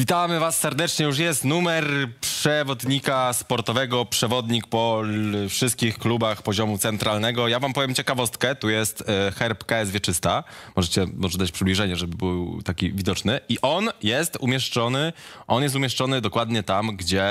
Witamy Was serdecznie. Już jest numer przewodnika sportowego, przewodnik po wszystkich klubach poziomu centralnego. Ja Wam powiem ciekawostkę. Tu jest e, herb KS Wieczysta. Możecie może dać przybliżenie, żeby był taki widoczny. I on jest umieszczony, on jest umieszczony dokładnie tam, gdzie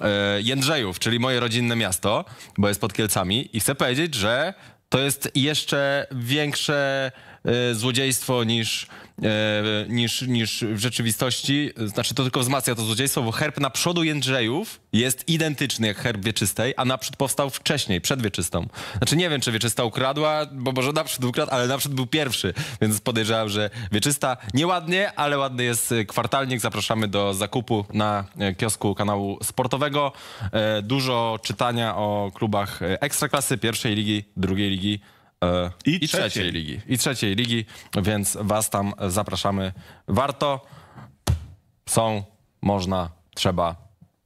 e, Jędrzejów, czyli moje rodzinne miasto, bo jest pod Kielcami. I chcę powiedzieć, że to jest jeszcze większe e, złodziejstwo niż E, niż, niż w rzeczywistości. Znaczy to tylko wzmacnia to złodziejstwo, bo herb na przodu Jędrzejów jest identyczny jak herb Wieczystej, a naprzód powstał wcześniej, przed Wieczystą. Znaczy nie wiem, czy Wieczysta ukradła, bo może naprzód ukradł, ale naprzód był pierwszy, więc podejrzewam, że Wieczysta nieładnie, ale ładny jest kwartalnik. Zapraszamy do zakupu na e, kiosku kanału sportowego. E, dużo czytania o klubach Ekstraklasy, pierwszej ligi, drugiej ligi, E, I, I trzeciej. trzeciej ligi. I trzeciej ligi, więc was tam zapraszamy. Warto, są, można, trzeba,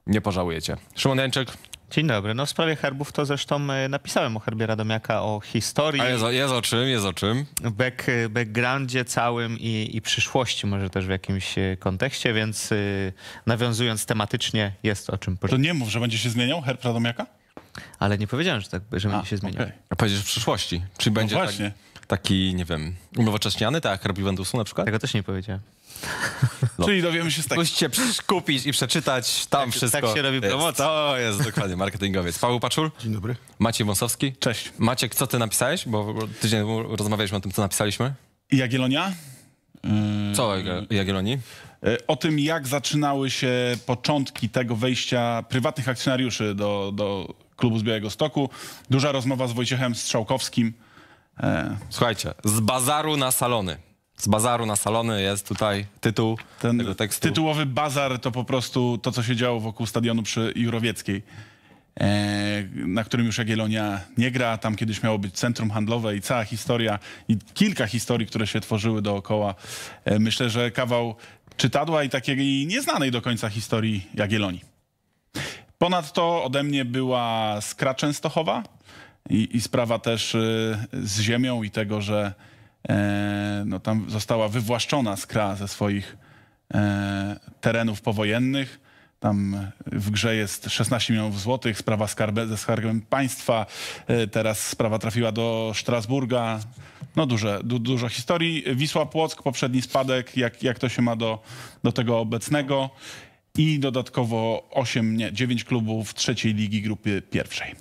nie pożałujecie. Szymon Jańczyk, Dzień dobry. No w sprawie herbów to zresztą e, napisałem o herbie Radomiaka, o historii. A jest, o, jest o czym, jest o czym. Back, e, backgroundzie całym i, i przyszłości może też w jakimś kontekście, więc nawiązując tematycznie jest o czym To nie mów, że będzie się zmieniał herb Radomiaka? Ale nie powiedziałem, że tak, że będzie się zmieniał. Okay. A powiedziesz w przyszłości. Czy no będzie tak- taki, nie wiem, unowocześniany, tak jak robi Wendusu na przykład? Tego też nie powiedziałem. No. Czyli dowiemy się z tego. Musicie kupić i przeczytać tam tak, wszystko. Tak się robi promocja. To jest dokładnie marketingowiec. Paweł Paczul. Dzień dobry. Maciej Wąsowski. Cześć. Maciek, co ty napisałeś? Bo tydzień temu rozmawialiśmy o tym, co napisaliśmy. Jagielonia. Yy... Co o Jagiellonii? Yy, o tym, jak zaczynały się początki tego wejścia prywatnych akcjonariuszy do, do klubu z Białego Stoku. Duża rozmowa z Wojciechem Strzałkowskim. E, Słuchajcie, z bazaru na salony. Z bazaru na salony jest tutaj tytuł Ten tego tekstu. Tytułowy bazar to po prostu to, co się działo wokół stadionu przy Jurowieckiej, e, na którym już Jagiellonia nie gra. Tam kiedyś miało być centrum handlowe i cała historia i kilka historii, które się tworzyły dookoła. E, myślę, że kawał czytadła i takiej nieznanej do końca historii Jagiellonii. Ponadto ode mnie była Skra Częstochowa i, i sprawa też y, z ziemią i tego, że e, no, tam została wywłaszczona Skra ze swoich e, terenów powojennych. Tam w grze jest 16 milionów złotych, sprawa skarbe, ze skarbem państwa, e, teraz sprawa trafiła do Strasburga. No duże, du, dużo historii. Wisła Płock, poprzedni spadek, jak, jak to się ma do, do tego obecnego i dodatkowo 8, nie, 9 klubów trzeciej ligi grupy pierwszej.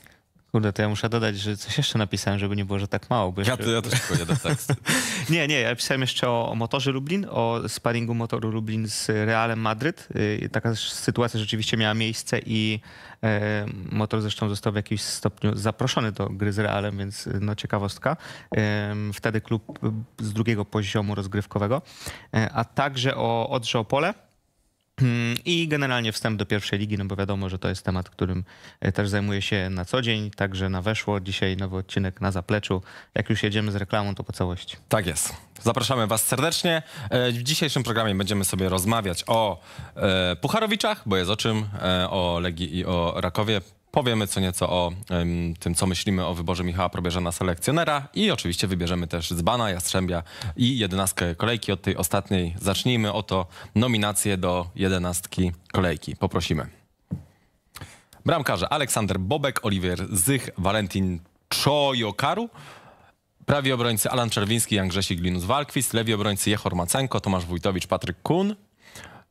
Kurde, to ja muszę dodać, że coś jeszcze napisałem, żeby nie było, że tak mało. Bo jeszcze... ja, ja też jeden tekst. nie, nie, ja pisałem jeszcze o, o, motorze Lublin, o sparingu motoru Lublin z Realem Madryt. Y, taka sytuacja rzeczywiście miała miejsce i e, motor zresztą został w jakimś stopniu zaproszony do gry z Realem, więc y, no ciekawostka. wtedy klub y, z drugiego poziomu rozgrywkowego. E, a także o Odrze Opole i generalnie wstęp do pierwszej ligi, no bo wiadomo, że to jest temat, którym e, też zajmuję się na co dzień, także na weszło. Dzisiaj nowy odcinek na zapleczu. Jak już jedziemy z reklamą, to po całości. Tak jest. Zapraszamy Was serdecznie. E, w dzisiejszym programie będziemy sobie rozmawiać o e, Pucharowiczach, bo jest o czym, o Legii i o Rakowie. Powiemy co nieco o tym, co myślimy o wyborze Michała Probierza na selekcjonera i oczywiście wybierzemy też Zbana, Jastrzębia i jedenastkę kolejki. Od tej ostatniej zacznijmy. Oto nominacje do jedenastki kolejki. Poprosimy. Bramkarze Aleksander Bobek, Oliver Zych, Valentin Czojokaru, prawi obrońcy Alan Czerwiński, Jan Grzesik, Linus Walkwist, lewi obrońcy Jehor Macenko, Tomasz Wójtowicz, Patryk Kun,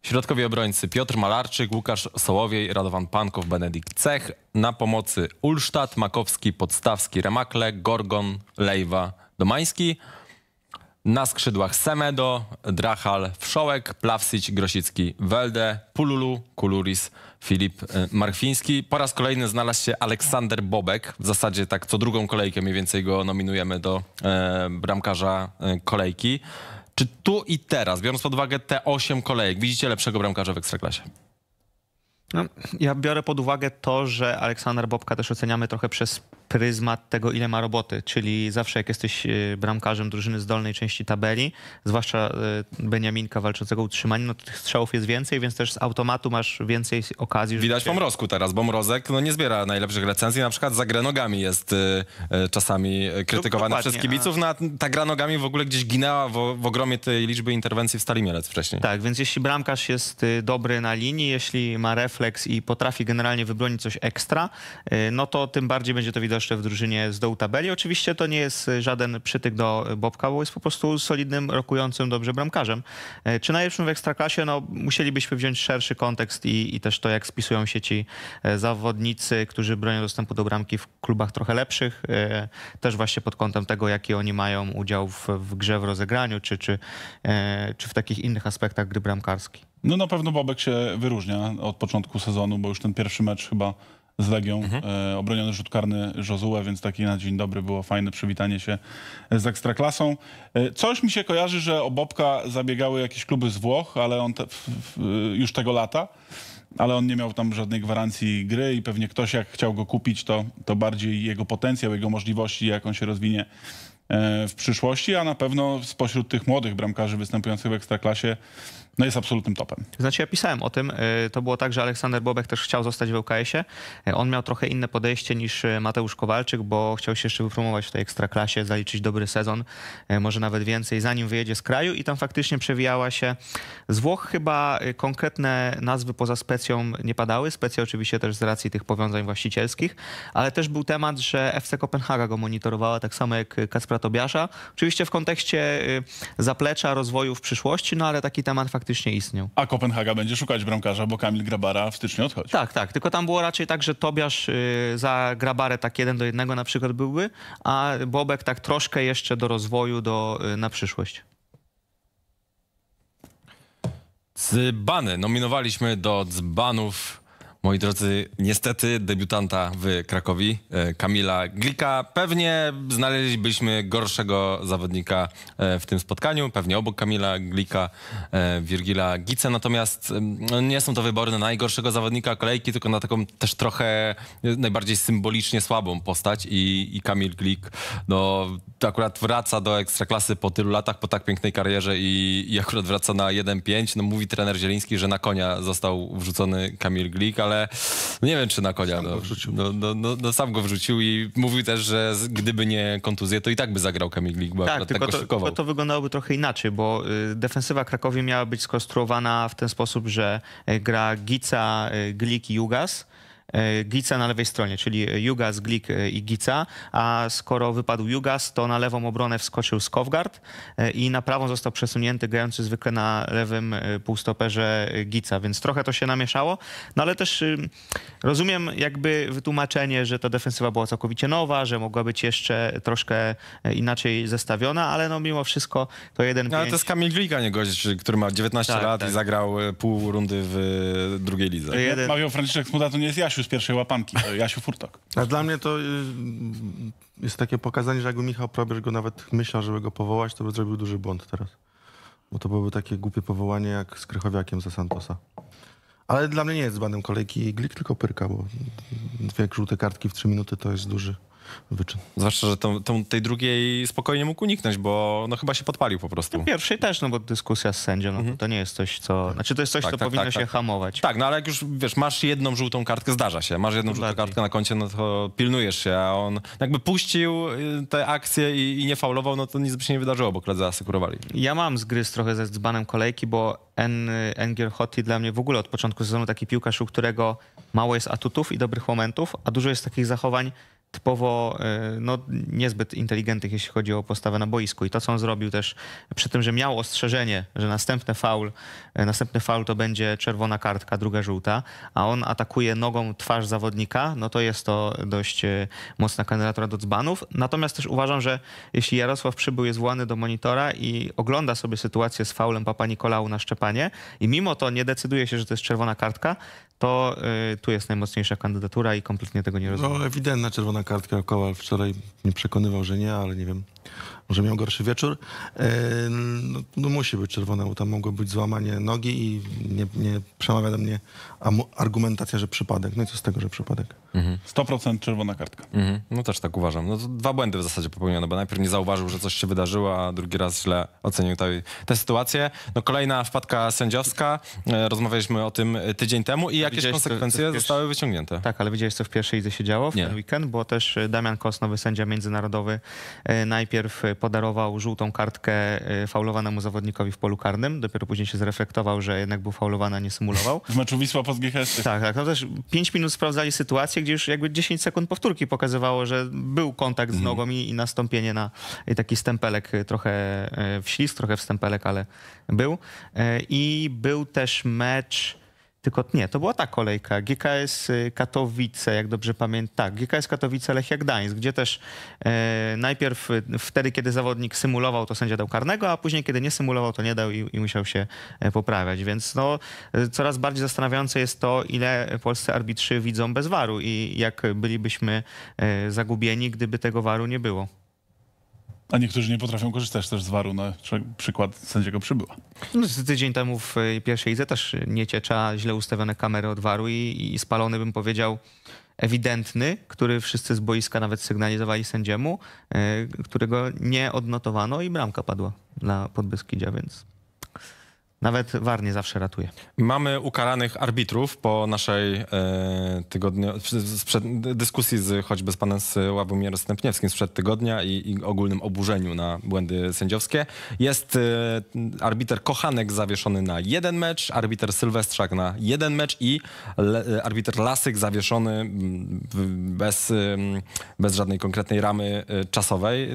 Środkowi obrońcy Piotr Malarczyk, Łukasz Sołowiej, Radowan Pankow, Benedikt Cech. Na pomocy Ulsztat, Makowski, Podstawski, Remakle, Gorgon, Lejwa, Domański. Na skrzydłach Semedo, Drachal, Wszołek, Plawsić, Grosicki, Welde, Pululu, Kuluris, Filip y, Marfiński. Po raz kolejny znalazł się Aleksander Bobek. W zasadzie tak co drugą kolejkę mniej więcej go nominujemy do e, bramkarza e, kolejki. Czy tu i teraz, biorąc pod uwagę te 8 kolejek, widzicie lepszego bramkarza w Ekstraklasie? No, ja biorę pod uwagę to, że Aleksander Bobka też oceniamy trochę przez pryzmat tego, ile ma roboty, czyli zawsze jak jesteś e, bramkarzem drużyny z dolnej części tabeli, zwłaszcza e, Beniaminka walczącego utrzymanie, no tych strzałów jest więcej, więc też z automatu masz więcej okazji. Widać po Mrozku teraz, bo Mrozek no, nie zbiera najlepszych recenzji, na przykład za grę nogami jest e, czasami krytykowany przez kibiców, na no, a ta gra nogami w ogóle gdzieś ginęła w, w ogromie tej liczby interwencji w Stali Mielec wcześniej. Tak, więc jeśli bramkarz jest y, dobry na linii, jeśli ma refleks i potrafi generalnie wybronić coś ekstra, y, no to tym bardziej będzie to widać widoczne w drużynie z dołu tabeli. Oczywiście to nie jest żaden przytyk do Bobka, bo jest po prostu solidnym, rokującym dobrze bramkarzem. E, czy najlepszym w Ekstraklasie? No, musielibyśmy wziąć szerszy kontekst i, i też to, jak spisują się ci e, zawodnicy, którzy bronią dostępu do bramki w klubach trochę lepszych. E, też właśnie pod kątem tego, jaki oni mają udział w, w grze, w rozegraniu, czy, czy, czy w takich innych aspektach gry bramkarskiej. No na pewno Bobek się wyróżnia od początku sezonu, bo już ten pierwszy mecz chyba z Legią. Mhm. E, obroniony rzut karny Josue, więc taki na dzień dobry było fajne przywitanie się z Ekstraklasą. E, coś mi się kojarzy, że o Bobka zabiegały jakieś kluby z Włoch, ale on te, w, w, e, już tego lata ale on nie miał tam żadnej gwarancji gry i pewnie ktoś jak chciał go kupić, to, to bardziej jego potencjał, jego możliwości, jak on się rozwinie e, w przyszłości, a na pewno spośród tych młodych bramkarzy występujących w Ekstraklasie no jest absolutnym topem. Znaczy ja pisałem o tym. E, to było tak, że Aleksander Bobek też chciał zostać w ŁKS-ie. E, on miał trochę inne podejście niż e, Mateusz Kowalczyk, bo chciał się jeszcze wypromować w tej Ekstraklasie, zaliczyć dobry sezon, może nawet więcej, zanim wyjedzie z kraju i tam faktycznie przewijała się z Włoch chyba konkretne nazwy poza specją nie padały. Specja oczywiście też z racji tych powiązań właścicielskich, ale też był temat, że FC Kopenhaga go monitorowała, tak samo jak Kacpra Tobiasza. Oczywiście w kontekście zaplecza rozwoju w przyszłości, no ale taki temat faktycznie faktycznie istniał. A Kopenhaga będzie szukać bramkarza, bo Kamil Grabara w styczniu odchodzi. Tak, tak. Tylko tam było raczej tak, że Tobiasz y, za Grabarę tak jeden do jednego na przykład byłby, a Bobek tak troszkę jeszcze do rozwoju do, y, na przyszłość. Dzbany. Nominowaliśmy do dzbanów Moi drodzy, niestety debiutanta w Krakowi, e, Kamila Glika. Pewnie znaleźlibyśmy gorszego zawodnika e, w tym spotkaniu, pewnie obok Kamila Glika, Wirgila e, Gice. Natomiast nie są to wybory na najgorszego zawodnika kolejki, tylko na taką też trochę najbardziej symbolicznie słabą postać. I, i Kamil Glik no, akurat wraca do ekstraklasy po tylu latach, po tak pięknej karierze i, i akurat wraca na 1-5. No, mówi trener Zieliński, że na konia został wrzucony Kamil Glik, ale ale no nie wiem, czy na konia. no, no, no, no, no, sam go wrzucił i mówił też, że gdyby nie kontuzję, to i tak by zagrał Kamil Glik, bo tak, tak tylko tak to, tylko to wyglądałoby trochę inaczej, bo y, defensywa Krakowi miała być skonstruowana w ten sposób, że y, gra Gica, y, Glik i Jugas E, Glica na lewej stronie, czyli Jugas, Glik e, i Gica, a skoro wypadł Jugas, to na lewą obronę wskoczył Skowgard e, i na prawą został przesunięty grający zwykle na lewym półstoperze Gica, więc trochę to się namieszało, no ale też rozumiem jakby wytłumaczenie, że ta defensywa była całkowicie nowa, że mogła być jeszcze troszkę inaczej zestawiona, ale no mimo wszystko to jeden no, Ale to jest Kamil Glika, nie gość, który ma 19 tak, lat tak. i zagrał pół rundy w drugiej lidze. Jeden... Mawiał Franciszek Smuda, to nie jest Jasiu z pierwszej łapanki, Jasiu Furtok. A dla mnie to y, jest takie pokazanie, że jakby Michał Probierz go nawet myślał, żeby go powołać, to by zrobił duży błąd teraz. Bo to byłoby takie głupie powołanie jak z Krychowiakiem za Santosa. Ale dla mnie nie jest z banem kolejki Glik, tylko Pyrka, bo dwie żółte kartki w trzy minuty to jest duży, wyczyn. Zwłaszcza, że tą, tą, tej drugiej spokojnie mógł uniknąć, bo no chyba się podpalił po prostu. No pierwszej też, no bo dyskusja z sędzią, no, mhm. to nie jest coś, co... Znaczy to jest coś, tak, co tak, powinno tak, się tak. hamować. Tak, no ale jak już, wiesz, masz jedną żółtą kartkę, zdarza się, masz jedną no żółtą kartkę na koncie, no to pilnujesz się, a on jakby puścił y, tę akcję i, i nie faulował, no to nic by się nie wydarzyło, bo koledzy asekurowali. Ja mam zgryz trochę ze dzbanem kolejki, bo en, Engel Hotti dla mnie w ogóle od początku sezonu taki piłkarz, u którego mało jest atutów i dobrych momentów, a dużo jest takich zachowań, typowo e, no, niezbyt inteligentnych, jeśli chodzi o postawę na boisku. I to, co on zrobił też przy tym, że miał ostrzeżenie, że następny faul, e, następny faul to będzie czerwona kartka, druga żółta, a on atakuje nogą twarz zawodnika, no to jest to dość e, mocna kandydatura do dzbanów. Natomiast też uważam, że jeśli Jarosław Przybył jest włany do monitora i ogląda sobie sytuację z faulem Papa Nikolału na szczepanie i mimo to nie decyduje się, że to jest czerwona kartka, to y, tu jest najmocniejsza kandydatura i kompletnie tego nie rozumiem. No ewidentna czerwona kartka. Kowal wczoraj mnie przekonywał, że nie, ale nie wiem może miał gorszy wieczór. No, no musi być czerwone, bo tam mogło być złamanie nogi i nie, nie przemawia do mnie argumentacja, że przypadek. No i co z tego, że przypadek? 100% mhm. czerwona kartka. Mhm. No też tak uważam. No to dwa błędy w zasadzie popełniono, bo najpierw nie zauważył, że coś się wydarzyło, a drugi raz źle ocenił tę, tę sytuację. No kolejna wpadka sędziowska. E, rozmawialiśmy o tym tydzień temu i jakieś widziałeś konsekwencje pierwszy... zostały wyciągnięte. Tak, ale widziałeś co w pierwszej, idzie się działo w nie. ten weekend, bo też e, Damian Kos, nowy sędzia międzynarodowy, e, najpierw podarował żółtą kartkę y, faulowanemu zawodnikowi w polu karnym. Dopiero później się zreflektował, że jednak był faulowany, a nie symulował. W meczu Wisła pod GHS. Tak, tak. No też 5 minut sprawdzali sytuację, gdzie już jakby 10 sekund powtórki pokazywało, że był kontakt z mhm. nogą i, i nastąpienie na taki stempelek y, trochę y, w ślizg, trochę w stempelek, ale był. I był też mecz tylko nie, to była ta kolejka. GKS y, Katowice, jak dobrze pamiętam. Tak, GKS Katowice, Lechia Gdańsk, gdzie też e, najpierw y, wtedy, kiedy zawodnik symulował, to sędzia dał karnego, a później, kiedy nie symulował, to nie dał i, i musiał się e, poprawiać. Więc no, e, coraz bardziej zastanawiające jest to, ile polscy arbitrzy widzą bez waru i jak bylibyśmy e, zagubieni, gdyby tego waru nie było. A niektórzy nie potrafią korzystać też z waru, na no, przykład sędziego przybyła. No, tydzień temu w e, pierwszej idze też nie ciecza źle ustawione kamery od waru i, i spalony bym powiedział ewidentny, który wszyscy z boiska nawet sygnalizowali sędziemu, e, którego nie odnotowano i bramka padła na Podbyskidzia, więc nawet war nie zawsze ratuje. Mamy ukaranych arbitrów po naszej e, tygodniu, sprzed, dyskusji z choćby z panem z Łabomirem Stępniewskim sprzed tygodnia i, i, ogólnym oburzeniu na błędy sędziowskie. Jest e, arbiter Kochanek zawieszony na jeden mecz, arbiter Sylwestrzak na jeden mecz i le, e, arbiter Lasyk zawieszony bez, e, bez żadnej konkretnej ramy e, czasowej.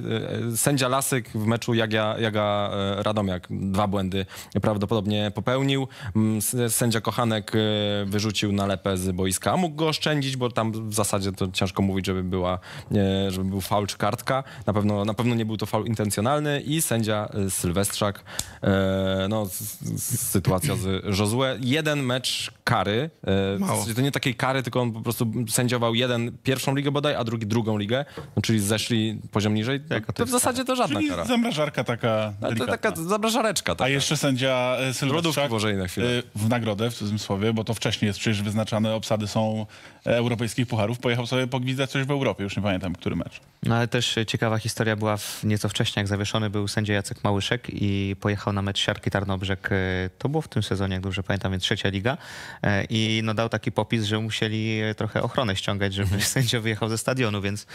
Sędzia Lasyk w meczu Jaga, Jaga Radomiak dwa błędy prawdopodobnie prawdopodobnie popełnił. Mm, sędzia Kochanek e, wyrzucił nalepę z boiska, a mógł go oszczędzić, bo tam w zasadzie to ciężko mówić, żeby, była, e, żeby był faul czy kartka. Na pewno, na pewno nie był to faul intencjonalny i sędzia e, Sylwestrzak, no sytuacja z Josue. Jeden mecz kary, to nie takiej kary, tylko on po prostu sędziował jeden pierwszą ligę bodaj, a drugi drugą ligę, no, czyli zeszli poziom niżej. to, to w zasadzie to żadna czyli kara. zamrażarka taka no, delikatna. To taka zamrażareczka. Taka. A jeszcze sędzia E, e, w nagrodę, w cudzysłowie, bo to wcześniej jest przecież wyznaczane, obsady są e, europejskich pucharów. Pojechał sobie pogwizdać coś w Europie, już nie pamiętam, który mecz. No ale też ciekawa historia była w nieco wcześniej, jak zawieszony był sędzia Jacek Małyszek i pojechał na mecz Siarki Tarnobrzeg. To było w tym sezonie, jak dobrze pamiętam, więc trzecia liga. I no dał taki popis, że musieli trochę ochronę ściągać, żeby mhm. sędzia wyjechał ze stadionu, więc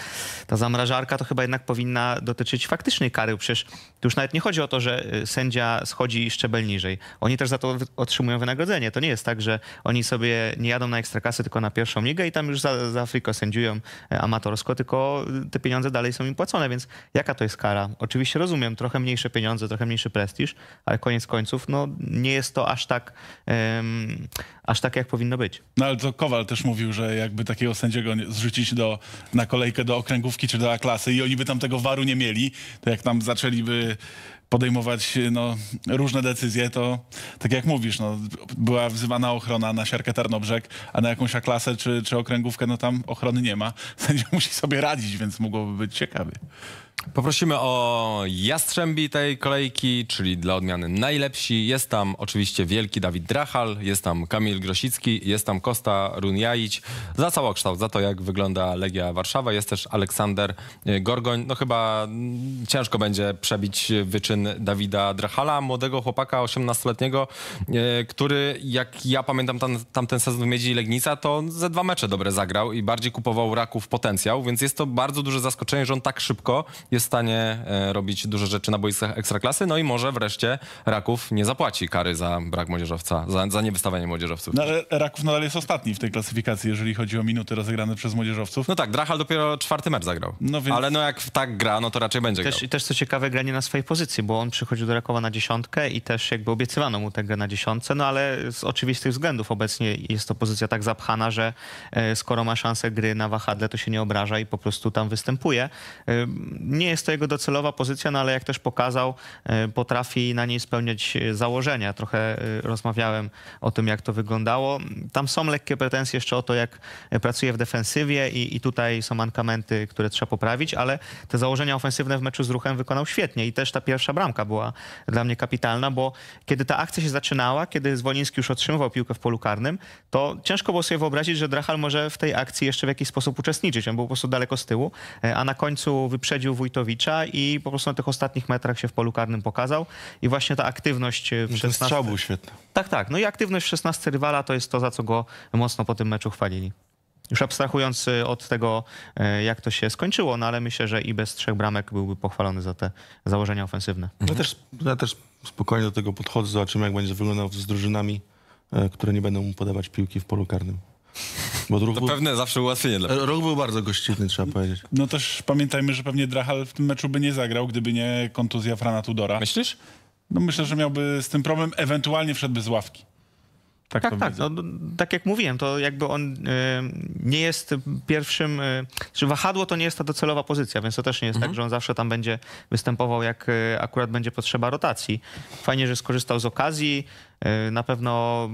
ta zamrażarka to chyba jednak powinna dotyczyć faktycznej kary. Przecież tu już nawet nie chodzi o to, że sędzia schodzi szczebel niżej. Oni też za to otrzymują wynagrodzenie. To nie jest tak, że oni sobie nie jadą na ekstrakasy, tylko na pierwszą ligę i tam już za, za friko sędziują e, amatorsko, tylko e, te pieniądze dalej są im płacone, więc jaka to jest kara? Oczywiście rozumiem, trochę mniejsze pieniądze, trochę mniejszy prestiż, ale koniec końców no, nie jest to aż tak, um, aż tak, jak powinno być. No ale to Kowal też mówił, że jakby takiego sędziego zrzucić do, na kolejkę do okręgówki czy do A-klasy i oni by tam tego waru nie mieli, to jak tam zaczęliby podejmować no, różne decyzje, to tak jak mówisz, no, była wzywana ochrona na siarkę Tarnobrzeg, a na jakąś klasę czy, czy okręgówkę, no tam ochrony nie ma. Sędzia musi sobie radzić, więc mogłoby być ciekawie. Poprosimy o Jastrzębi tej kolejki, czyli dla odmiany najlepsi. Jest tam oczywiście wielki Dawid Drachal, jest tam Kamil Grosicki, jest tam Kosta Runjajić. Za całokształt, za to jak wygląda Legia Warszawa. Jest też Aleksander e, Gorgoń. No chyba mm, ciężko będzie przebić wyczyn Dawida Drachala, młodego chłopaka 18-letniego, e, który jak ja pamiętam tam, tamten sezon w Miedzi Legnica, to ze dwa mecze dobre zagrał i bardziej kupował Raków potencjał, więc jest to bardzo duże zaskoczenie, że on tak szybko jest w stanie e, robić duże rzeczy na boiskach ekstraklasy, no i może wreszcie Raków nie zapłaci kary za brak młodzieżowca, za, za niewystawianie młodzieżowców. No ale Raków nadal jest ostatni w tej klasyfikacji, jeżeli chodzi o minuty rozegrane przez młodzieżowców. No tak, Drachal dopiero czwarty mecz zagrał. No więc... Ale no jak tak gra, no to raczej będzie też, grał. I też co ciekawe, gra nie na swojej pozycji, bo on przychodził do Rakowa na dziesiątkę i też jakby obiecywano mu tę grę na dziesiątce, no ale z oczywistych względów obecnie jest to pozycja tak zapchana, że e, skoro ma szansę gry na wahadle, to się nie obraża i po prostu tam występuje. E, nie jest to jego docelowa pozycja, no ale jak też pokazał, e, potrafi na niej spełniać e, założenia. Trochę e, rozmawiałem o tym, jak to wyglądało. Tam są lekkie pretensje jeszcze o to, jak pracuje w defensywie i, i tutaj są mankamenty, które trzeba poprawić, ale te założenia ofensywne w meczu z ruchem wykonał świetnie i też ta pierwsza bramka była dla mnie kapitalna, bo kiedy ta akcja się zaczynała, kiedy Zwoliński już otrzymywał piłkę w polu karnym, to ciężko było sobie wyobrazić, że Drachal może w tej akcji jeszcze w jakiś sposób uczestniczyć. On był po prostu daleko z tyłu, a na końcu wyprzedził w Wójtowicza i po prostu na tych ostatnich metrach się w polu karnym pokazał. I właśnie ta aktywność e, w 16... strzał był świetny. Tak, tak. No i aktywność w 16 rywala to jest to, za co go mocno po tym meczu chwalili. Już abstrahując e, od tego, e, jak to się skończyło, no ale myślę, że i bez trzech bramek byłby pochwalony za te założenia ofensywne. Ja, też, ja też spokojnie do tego podchodzę, zobaczymy jak będzie wyglądał z drużynami, które nie będą mu podawać piłki w polu karnym. Bo to był... pewne zawsze ułatwienie dla Ruch był bardzo gościnny, trzeba powiedzieć. No też pamiętajmy, że pewnie Drachal w tym meczu by nie zagrał, gdyby nie kontuzja Frana Tudora. Myślisz? No myślę, że miałby z tym problem, ewentualnie wszedłby z ławki. Tak, tak. Tak. No, tak jak mówiłem, to jakby on y, nie jest pierwszym. Y, czy znaczy wahadło to nie jest ta docelowa pozycja, więc to też nie jest tak, mhm. tak, że on zawsze tam będzie występował, jak y, akurat będzie potrzeba rotacji. Fajnie, że skorzystał z okazji. Y, na pewno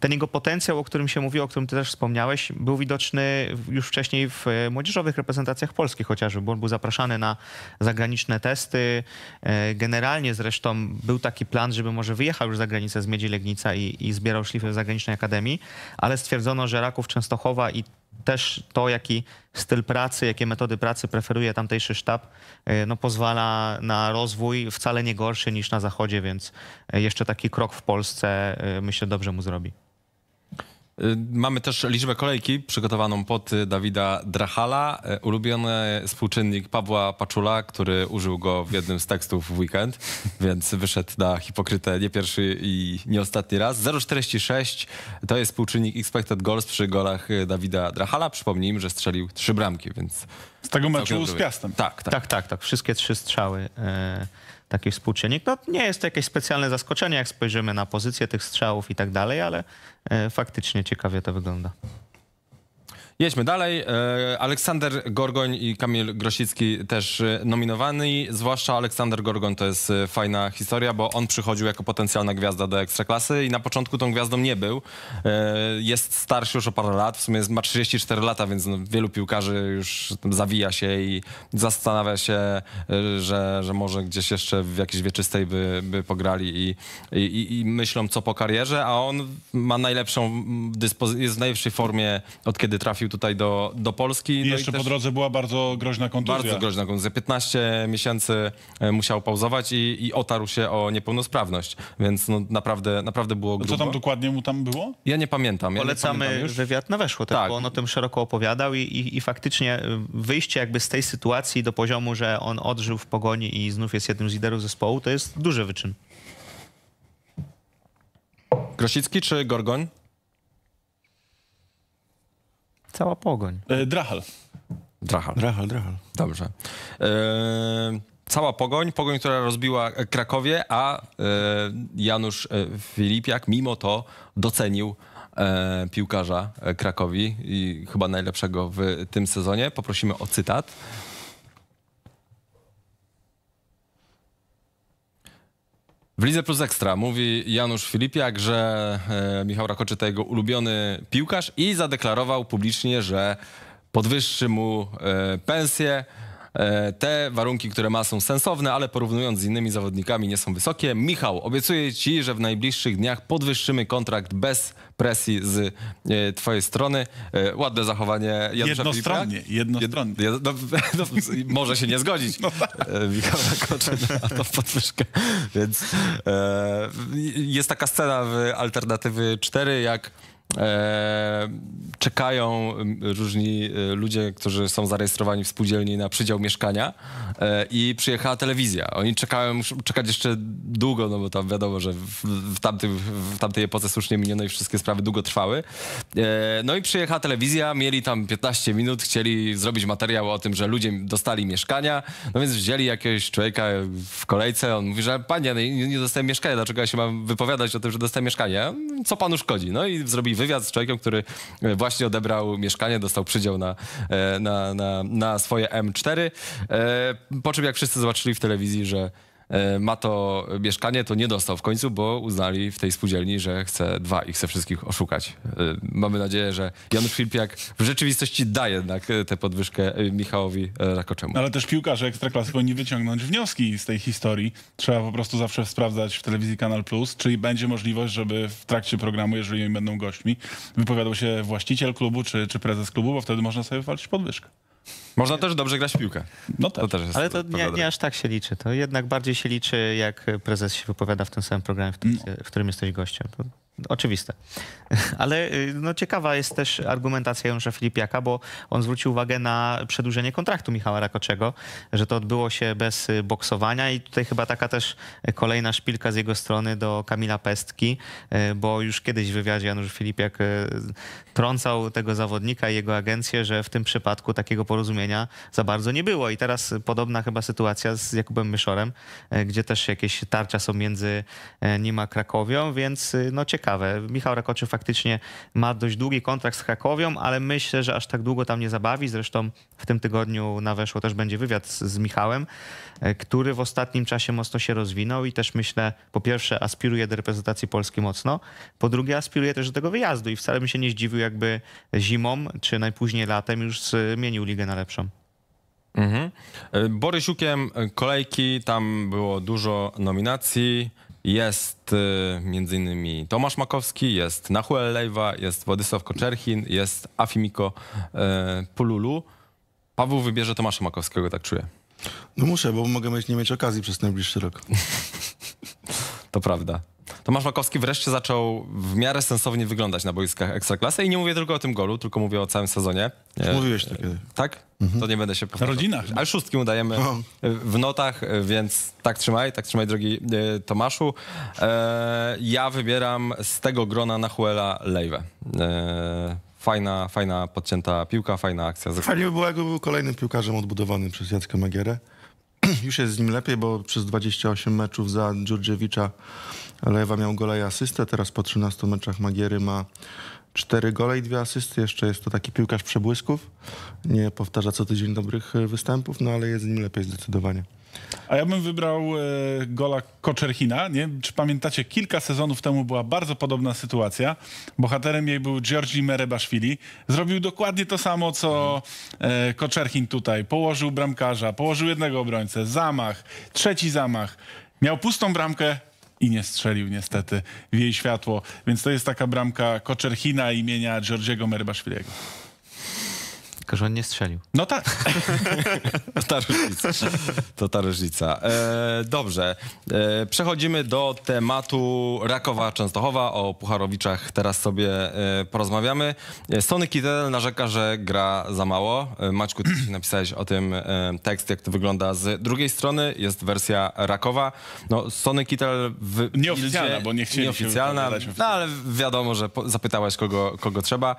ten jego potencjał, o którym się mówiło, o którym ty też wspomniałeś, był widoczny już wcześniej w e, młodzieżowych reprezentacjach polskich chociażby, bo on był zapraszany na zagraniczne testy. E, generalnie zresztą był taki plan, żeby może wyjechał już za granicę z Miedzi Legnica i, i zbierał szlify w zagranicznej akademii, ale stwierdzono, że Raków Częstochowa i też to, jaki styl pracy, jakie metody pracy preferuje tamtejszy sztab, e, no pozwala na rozwój wcale nie gorszy niż na Zachodzie, więc e, jeszcze taki krok w Polsce e, myślę dobrze mu zrobi. Y, mamy też liczbę kolejki przygotowaną pod y, Dawida Drahala, y, ulubiony współczynnik Pawła Paczula, który użył go w jednym z tekstów w weekend, więc wyszedł na hipokrytę nie pierwszy i nie ostatni raz. 0,46 to jest współczynnik expected goals przy golach Dawida Drahala. Przypomnijmy, że strzelił trzy bramki, więc... Z tego meczu z Piastem. Tak tak. tak, tak, tak. Wszystkie trzy strzały. E, taki współczynnik. No, nie jest to jakieś specjalne zaskoczenie, jak spojrzymy na pozycję tych strzałów i tak dalej, ale e, faktycznie ciekawie to wygląda. Jedźmy dalej. E, Aleksander Gorgoń i Kamil Grosicki też e, nominowani. Zwłaszcza Aleksander Gorgoń to jest e, fajna historia, bo on przychodził jako potencjalna gwiazda do Ekstraklasy i na początku tą gwiazdą nie był. Jest starszy już o parę lat, w sumie ma 34 lata, więc no, wielu piłkarzy już zawija się i zastanawia się, że, że może gdzieś jeszcze w jakiejś wieczystej by, by pograli i, i, i myślą co po karierze, a on ma najlepszą, jest w najlepszej formie od kiedy trafił wrócił tutaj do, do Polski. I no jeszcze i po drodze była bardzo groźna kontuzja. Bardzo groźna kontuzja. 15 miesięcy e, musiał pauzować i, i otarł się o niepełnosprawność, więc no naprawdę, naprawdę było grubo. Co tam dokładnie mu tam było? Ja nie pamiętam. Ja Polecamy nie pamiętam wywiad na Weszło, tak, tak, bo on o tym szeroko opowiadał i, i, i faktycznie e, wyjście jakby z tej sytuacji do poziomu, że on odżył w Pogoni i znów jest jednym z liderów zespołu, to jest duży wyczyn. Grosicki czy Gorgoń? cała pogoń? E, Drachal. Drachal. Drachal, Drachal. Dobrze. E, cała pogoń, pogoń, która rozbiła Krakowie, a e, Janusz e, Filipiak mimo to docenił e, piłkarza Krakowi i chyba najlepszego w tym sezonie. Poprosimy o cytat. W Lidze Plus Ekstra mówi Janusz Filipiak, że e, Michał Rakoczy to jego ulubiony piłkarz i zadeklarował publicznie, że podwyższy mu e, pensję. E, te warunki, które ma są sensowne, ale porównując z innymi zawodnikami nie są wysokie. Michał, obiecuję Ci, że w najbliższych dniach podwyższymy kontrakt bez presji z e, Twojej strony. E, ładne zachowanie Janusza Jednostronnie, jednostronnie. Jed, jed, no, no, może się nie zgodzić no, tak. Michała Koczyna na tą podwyżkę. Więc e, jest taka scena w Alternatywy 4, jak e, czekają różni e, ludzie, którzy są zarejestrowani w spółdzielni na przydział mieszkania e, i przyjechała telewizja. Oni czekają, muszą czekać jeszcze długo, no bo tam wiadomo, że w, w, tamtym, w tamtej epoce słusznie miniono i wszystkie sprawy długo trwały. E, no i przyjechała telewizja, mieli tam 15 minut, chcieli zrobić materiał o tym, że ludzie dostali mieszkania, no więc wzięli jakiegoś człowieka w kolejce, on mówi, że panie, no nie, nie dostałem mieszkania, dlaczego ja się mam wypowiadać o tym, że dostałem mieszkanie? Co panu szkodzi? No i zrobili wywiad z człowiekiem, który e, właśnie odebrał mieszkanie, dostał przydział na, e, na, na, na swoje M4, e, po czym jak wszyscy zobaczyli w telewizji, że E, ma to mieszkanie, to nie dostał w końcu, bo uznali w tej spółdzielni, że chce dwa i chce wszystkich oszukać. E, mamy nadzieję, że Janusz Filipiak w rzeczywistości da jednak e, tę podwyżkę Michałowi Rakoczemu. Ale też piłkarze Ekstraklasy powinni wyciągnąć wnioski z tej historii. Trzeba po prostu zawsze sprawdzać w telewizji Kanal Plus, czyli będzie możliwość, żeby w trakcie programu, jeżeli oni będą gośćmi, wypowiadał się właściciel klubu czy, czy prezes klubu, bo wtedy można sobie walczyć podwyżkę. Można też dobrze grać w piłkę. No tak. To też Ale to nie, nie, aż tak się liczy. To jednak bardziej się liczy, jak prezes się wypowiada w tym samym programie, w, tym, no. w którym jesteś gościem. To oczywiste. Ale y, no, ciekawa jest też argumentacja Jonusza Filipiaka, bo on zwrócił uwagę na przedłużenie kontraktu Michała Rakoczego, że to odbyło się bez y, boksowania i tutaj chyba taka też kolejna szpilka z jego strony do Kamila Pestki, y, bo już kiedyś w wywiadzie Janusz Filipiak trącał tego zawodnika i jego agencję, że w tym przypadku takiego porozumienia za bardzo nie było. I teraz podobna chyba sytuacja z Jakubem Myszorem, e, gdzie też jakieś tarcia są między e, nim a Krakowią, więc e, no ciekawe. Michał Rakoczy faktycznie ma dość długi kontrakt z Krakowią, ale myślę, że aż tak długo tam nie zabawi. Zresztą w tym tygodniu na Weszło też będzie wywiad z, z Michałem, który w ostatnim czasie mocno się rozwinął i też myślę, po pierwsze aspiruje do reprezentacji Polski mocno, po drugie aspiruje też do tego wyjazdu i wcale bym się nie zdziwił, jakby zimą czy najpóźniej latem już zmienił ligę na lepsze lepszą. Mhm. E, Borysiukiem e, kolejki, tam było dużo nominacji. Jest e, między innymi Tomasz Makowski, jest Nahuel Lejwa, jest Władysław Koczerchin, jest Afimiko Pululu. Paweł wybierze Tomasza Makowskiego, tak czuję. No muszę, bo mogę mieć, nie mieć okazji przez najbliższy rok. to prawda. Tomasz Makowski wreszcie zaczął w miarę sensownie wyglądać na boiskach Ekstraklasy i nie mówię tylko o tym golu, tylko mówię o całym sezonie. Już e, mówiłeś to kiedy. Tak? Mhm. To nie będę się powtarzał. Na rodzinach. Ale szóstki mu dajemy no. w notach, e, więc tak trzymaj, tak trzymaj drogi e, Tomaszu. Ja wybieram z tego grona Nahuela Lejwę fajna, fajna podcięta piłka, fajna akcja. Fajnie by było, jakby był kolejnym piłkarzem odbudowanym przez Jacka Magierę. Już jest z nim lepiej, bo przez 28 meczów za Dżurdziewicza Lewa miał gola i asystę, teraz po 13 meczach Magiery ma 4 gole i 2 asysty. Jeszcze jest to taki piłkarz przebłysków. Nie powtarza co tydzień dobrych e, występów, no ale jest z nim lepiej zdecydowanie. A ja bym wybrał e, gola Koczerchina. Nie? Czy pamiętacie, kilka sezonów temu była bardzo podobna sytuacja. Bohaterem jej był Georgi Merebaszwili. Zrobił dokładnie to samo, co e, tutaj. Położył bramkarza, położył jednego obrońcę, zamach, trzeci zamach. Miał pustą bramkę, i nie strzelił niestety w jej światło. Więc to jest taka bramka Koczerchina imienia Georgiego Merbaszwiliego. Tylko, że on nie strzelił. No tak. to ta różnica. To ta różnica. E, dobrze. E, przechodzimy do tematu Rakowa Częstochowa. O Pucharowiczach teraz sobie e, porozmawiamy. E, Sony Kittel narzeka, że gra za mało. E, Maćku, ty napisałeś o tym e, tekst, jak to wygląda z drugiej strony. Jest wersja Rakowa. No, Sony Kittel w Nieoficjalna, Ildzie, bo nie chcieliśmy Nieoficjalna, no ale wiadomo, że zapytałeś kogo, kogo trzeba.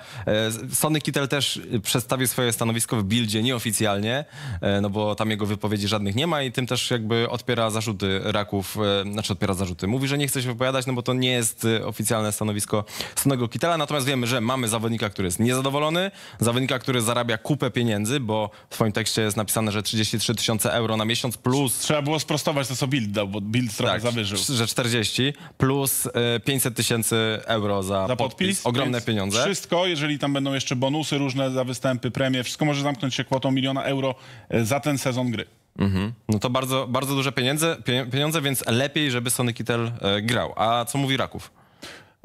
Sony Kittel też przedstawił swoje swoje stanowisko w Bildzie nieoficjalnie, e, no bo tam jego wypowiedzi żadnych nie ma i tym też jakby odpiera zarzuty Raków, e, znaczy odpiera zarzuty. Mówi, że nie chce się wypowiadać, no bo to nie jest e, oficjalne stanowisko Stonego Kitela, natomiast wiemy, że mamy zawodnika, który jest niezadowolony, zawodnika, który zarabia kupę pieniędzy, bo w swoim tekście jest napisane, że 33 tysiące euro na miesiąc plus... Trzeba było sprostować to, co Bild dał, bo Bild trochę tak, zawyżył. że 40 plus 500 tysięcy euro za, za podpis. podpis. Ogromne pieniądze. Wszystko, jeżeli tam będą jeszcze bonusy różne za występy, premie, premię, wszystko może zamknąć się kwotą miliona euro e, za ten sezon gry. Mhm. No to bardzo, bardzo duże pieniądze, pieniądze, więc lepiej, żeby Sony Kittel e, grał. A co mówi Raków?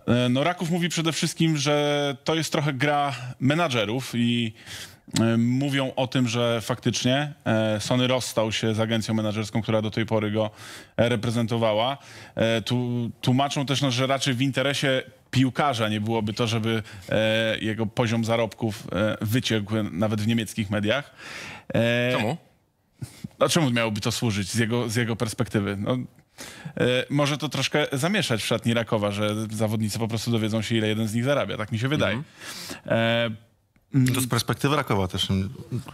E, no Raków mówi przede wszystkim, że to jest trochę gra menadżerów i E, mówią o tym, że faktycznie e, Sony rozstał się z agencją menedżerską, która do tej pory go e, reprezentowała. Tu, tłumaczą też, no, że raczej w interesie piłkarza nie byłoby to, żeby jego poziom zarobków wyciekł nawet w niemieckich mediach. Czemu? No, czemu miałoby to służyć z jego, z jego perspektywy? No, może to troszkę zamieszać w szatni Rakowa, że zawodnicy po prostu dowiedzą się, ile jeden z nich zarabia. Tak mi się wydaje. Mhm. Mm. To z perspektywy Rakowa też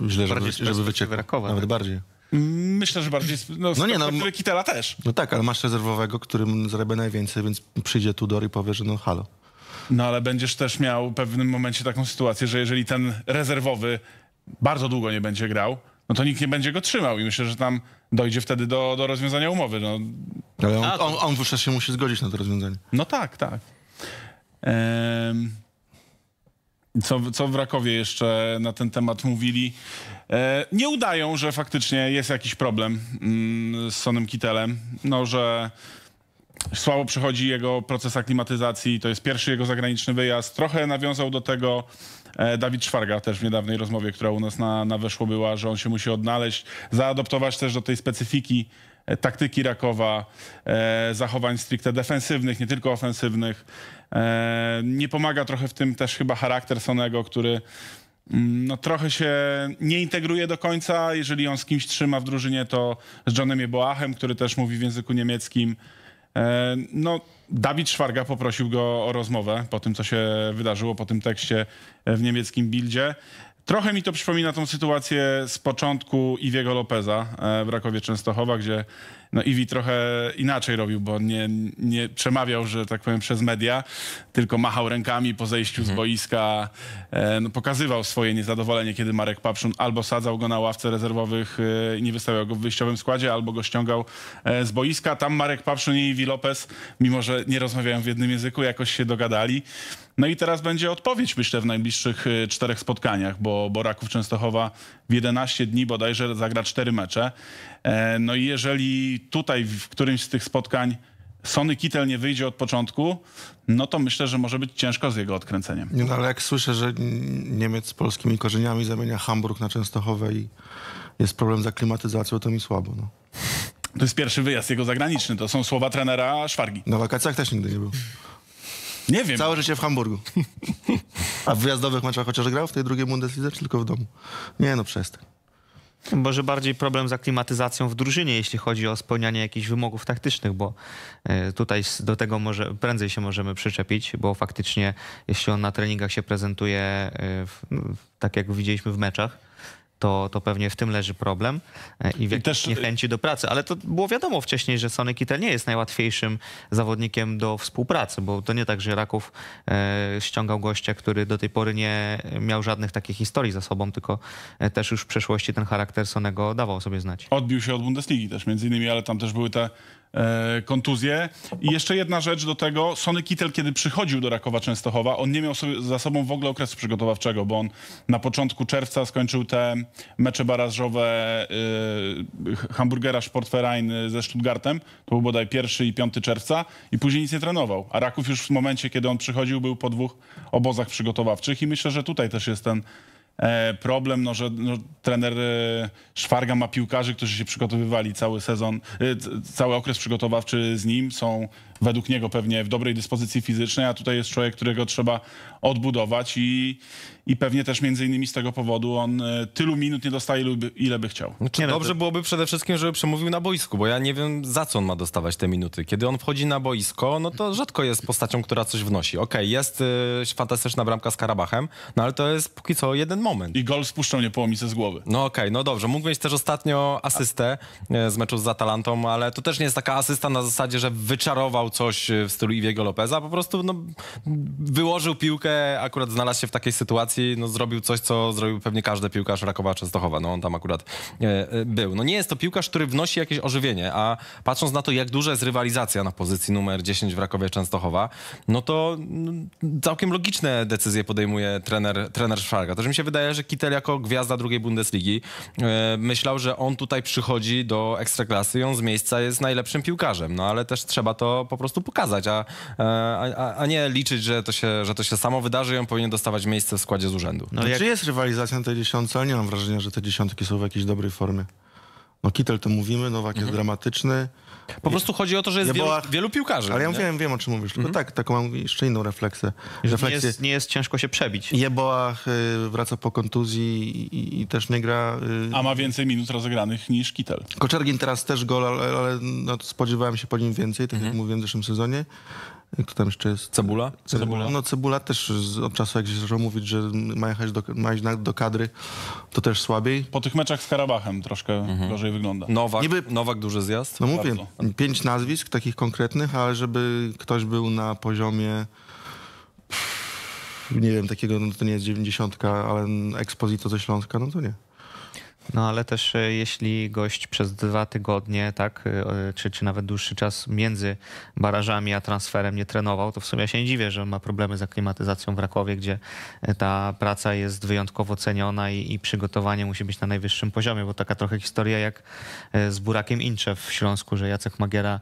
źle, mm, żeby, żeby wyciekł. Rakowa, Nawet tak. bardziej. Myślę, że bardziej. No, no nie, no, Kitela też. No tak, ale masz rezerwowego, którym zarabia najwięcej, więc przyjdzie Tudor i powie, że no halo. No ale będziesz też miał w pewnym momencie taką sytuację, że jeżeli ten rezerwowy bardzo długo nie będzie grał, no to nikt nie będzie go trzymał i myślę, że tam dojdzie wtedy do, do rozwiązania umowy. No. Ale on, A, on, on, się musi zgodzić na to rozwiązanie. No tak, tak. Ehm co, co w Rakowie jeszcze na ten temat mówili. E, nie udają, że faktycznie jest jakiś problem mm, z Sonem Kitelem. No, że słabo przechodzi jego proces aklimatyzacji. To jest pierwszy jego zagraniczny wyjazd. Trochę nawiązał do tego e, Dawid Szwarga też w niedawnej rozmowie, która u nas na, na weszło była, że on się musi odnaleźć, zaadoptować też do tej specyfiki E, taktyki Rakowa, e, zachowań stricte defensywnych, nie tylko ofensywnych. E, nie pomaga trochę w tym też chyba charakter Sonego, który mm, no, trochę się nie integruje do końca. Jeżeli on z kimś trzyma w drużynie, to z Johnem Jeboachem, który też mówi w języku niemieckim. No, Dawid Szwarga poprosił go o rozmowę po tym, co się wydarzyło, po tym tekście w niemieckim bildzie. Trochę mi to przypomina tą sytuację z początku Iwiego Lopeza e, w Rakowie Częstochowa, gdzie no Iwi trochę inaczej robił, bo nie, nie przemawiał, że tak powiem, przez media, tylko machał rękami po zejściu z mhm. boiska, e, no, pokazywał swoje niezadowolenie, kiedy Marek Papszun albo sadzał go na ławce rezerwowych e, i nie wystawiał go w wyjściowym składzie, albo go ściągał e, z boiska. Tam Marek Papszun i Iwi Lopez, mimo że nie rozmawiają w jednym języku, jakoś się dogadali. No i teraz będzie odpowiedź, myślę, w najbliższych czterech spotkaniach, bo, bo Raków Częstochowa w 11 dni bodajże zagra 4 mecze. E, no i jeżeli tutaj w którymś z tych spotkań Sony Kittel nie wyjdzie od początku, no to myślę, że może być ciężko z jego odkręceniem. Nie, no ale jak słyszę, że Niemiec z polskimi korzeniami zamienia Hamburg na Częstochowę i jest problem z aklimatyzacją, to mi słabo. No. To jest pierwszy wyjazd jego zagraniczny. To są słowa trenera Szwargi. Na wakacjach też nigdy nie był. Nie wiem. Całe życie w Hamburgu. A w wyjazdowych meczach chociaż grał w tej drugiej Bundeslidze, czy tylko w domu? Nie, no przestań. Może bardziej problem z aklimatyzacją w drużynie, jeśli chodzi o spełnianie jakichś wymogów taktycznych, bo e, tutaj do tego może prędzej się możemy przyczepić, bo faktycznie jeśli on na treningach się prezentuje, e, tak jak widzieliśmy w meczach, to, to pewnie w tym leży problem e, i w też... niechęci do pracy. Ale to było wiadomo wcześniej, że Sony Kittel nie jest najłatwiejszym zawodnikiem do współpracy, bo to nie tak, że Raków e, ściągał gościa, który do tej pory nie miał żadnych takich historii za sobą, tylko e, też już w przeszłości ten charakter Sonego dawał sobie znać. Odbił się od Bundesligi też między innymi, ale tam też były te E, kontuzję. I jeszcze jedna rzecz do tego. Sony Kittel, kiedy przychodził do Rakowa Częstochowa, on nie miał sobie, za sobą w ogóle okresu przygotowawczego, bo on na początku czerwca skończył te mecze barażowe yy, hamburgera Sportverein e, ze Stuttgartem. To był bodaj 1 i 5 czerwca i później nic nie trenował. A Raków już w momencie, kiedy on przychodził, był po dwóch obozach przygotowawczych i myślę, że tutaj też jest ten E, problem, no, że no, trener e, Szwarga ma piłkarzy, którzy się przygotowywali cały sezon, e, cały okres przygotowawczy z nim, są według niego pewnie w dobrej dyspozycji fizycznej, a tutaj jest człowiek, którego trzeba odbudować i, i pewnie też między innymi z tego powodu on e, tylu minut nie dostaje, ile by, ile by chciał. Znaczy, nie, no, dobrze byłoby przede wszystkim, żeby przemówił na boisku, bo ja nie wiem za co on ma dostawać te minuty. Kiedy on wchodzi na boisko, no to rzadko jest postacią, która coś wnosi. Okej, okay, jest y, fantastyczna bramka z Karabachem, no ale to jest póki co jeden moment. I gol spuszczał połomice z głowy. No okej, okay, no dobrze. Mógł mieć też ostatnio asystę e, z meczu z Atalantą, ale to też nie jest taka asysta na zasadzie, że wyczarował coś e, w stylu Iwiego Lopeza, po prostu no, wyłożył piłkę, akurat znalazł się w takiej sytuacji, no, zrobił coś, co zrobił pewnie każdy piłkarz Rakowa Częstochowa, no on tam akurat e, e był. No nie jest to piłkarz, który wnosi jakieś ożywienie, a patrząc na to, jak duża jest rywalizacja na pozycji numer 10 w Rakowie Częstochowa, no to mm, całkiem logiczne decyzje podejmuje trener, trener Szwarga. że mi się wydaje, że Kittel jako gwiazda drugiej Bundesligi e, myślał, że on tutaj przychodzi do Ekstraklasy i on z miejsca jest najlepszym piłkarzem, no ale też trzeba to po prostu pokazać, e, a, a, a nie liczyć, że to, się, że to się samo wydarzy i on powinien dostawać miejsce w składzie z urzędu. No, jak... Czy jest rywalizacja na tej dziesiątce? Ale nie mam wrażenia, że te dziesiątki są w jakiejś dobrej formie. No Kittel to mówimy, Nowak mhm. jest dramatyczny. Po prostu chodzi o to, że jest wielu, wielu, piłkarzy. Ale ja wiem, wiem o czym mówisz, mhm. tak, taką mam jeszcze inną refleksję. refleksję. Nie, jest, nie jest ciężko się przebić. Jeboah y, wraca po kontuzji i, i, też nie gra... Y, A ma więcej minut rozegranych niż Kittel. Koczergin teraz też gol, ale, ale no, spodziewałem się po nim więcej, tak mhm. jak mówiłem w zeszłym sezonie. Kto tam jeszcze jest? Cebula? cebula. No cebula też od czasu, jak się mówić, że ma jechać do, ma iść do kadry, to też słabiej. Po tych meczach z Karabachem troszkę mhm. gorzej wygląda. Nowak, Niby, Nowak duży zjazd? No mówię, Bardzo. pięć nazwisk takich konkretnych, ale żeby ktoś był na poziomie nie wiem, takiego, no to nie jest dziewięćdziesiątka, ale ekspozyto ze Śląska, no to nie. No ale też e, jeśli gość przez dwa tygodnie, tak, e, czy, czy nawet dłuższy czas między barażami a transferem nie trenował, to w sumie ja się nie dziwię, że ma problemy z aklimatyzacją w Rakowie, gdzie e, ta praca jest wyjątkowo ceniona i, i przygotowanie musi być na najwyższym poziomie, bo taka trochę historia jak z Burakiem Incze w Śląsku, że Jacek Magiera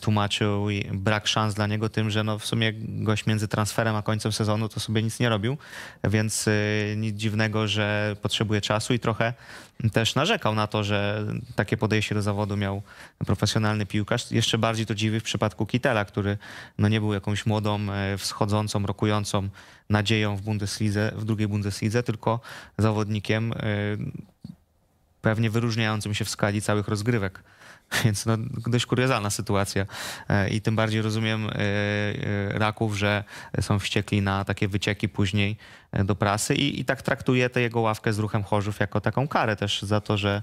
tłumaczył brak szans dla niego tym, że no w sumie gość między transferem a końcem sezonu to sobie nic nie robił, więc nic dziwnego, że potrzebuje czasu i trochę też narzekał na to, że takie podejście do zawodu miał profesjonalny piłkarz. Jeszcze bardziej to dziwi w przypadku Kitela, który no nie był jakąś młodą, e, wschodzącą, rokującą nadzieją w Bundeslidze, w drugiej Bundeslidze, tylko zawodnikiem e, pewnie wyróżniającym się w skali całych rozgrywek Więc no, dość kuriozalna sytuacja e, i tym bardziej rozumiem e, e, Raków, że są wściekli na takie wycieki później do prasy i, i tak traktuje tę jego ławkę z ruchem Chorzów jako taką karę też za to, że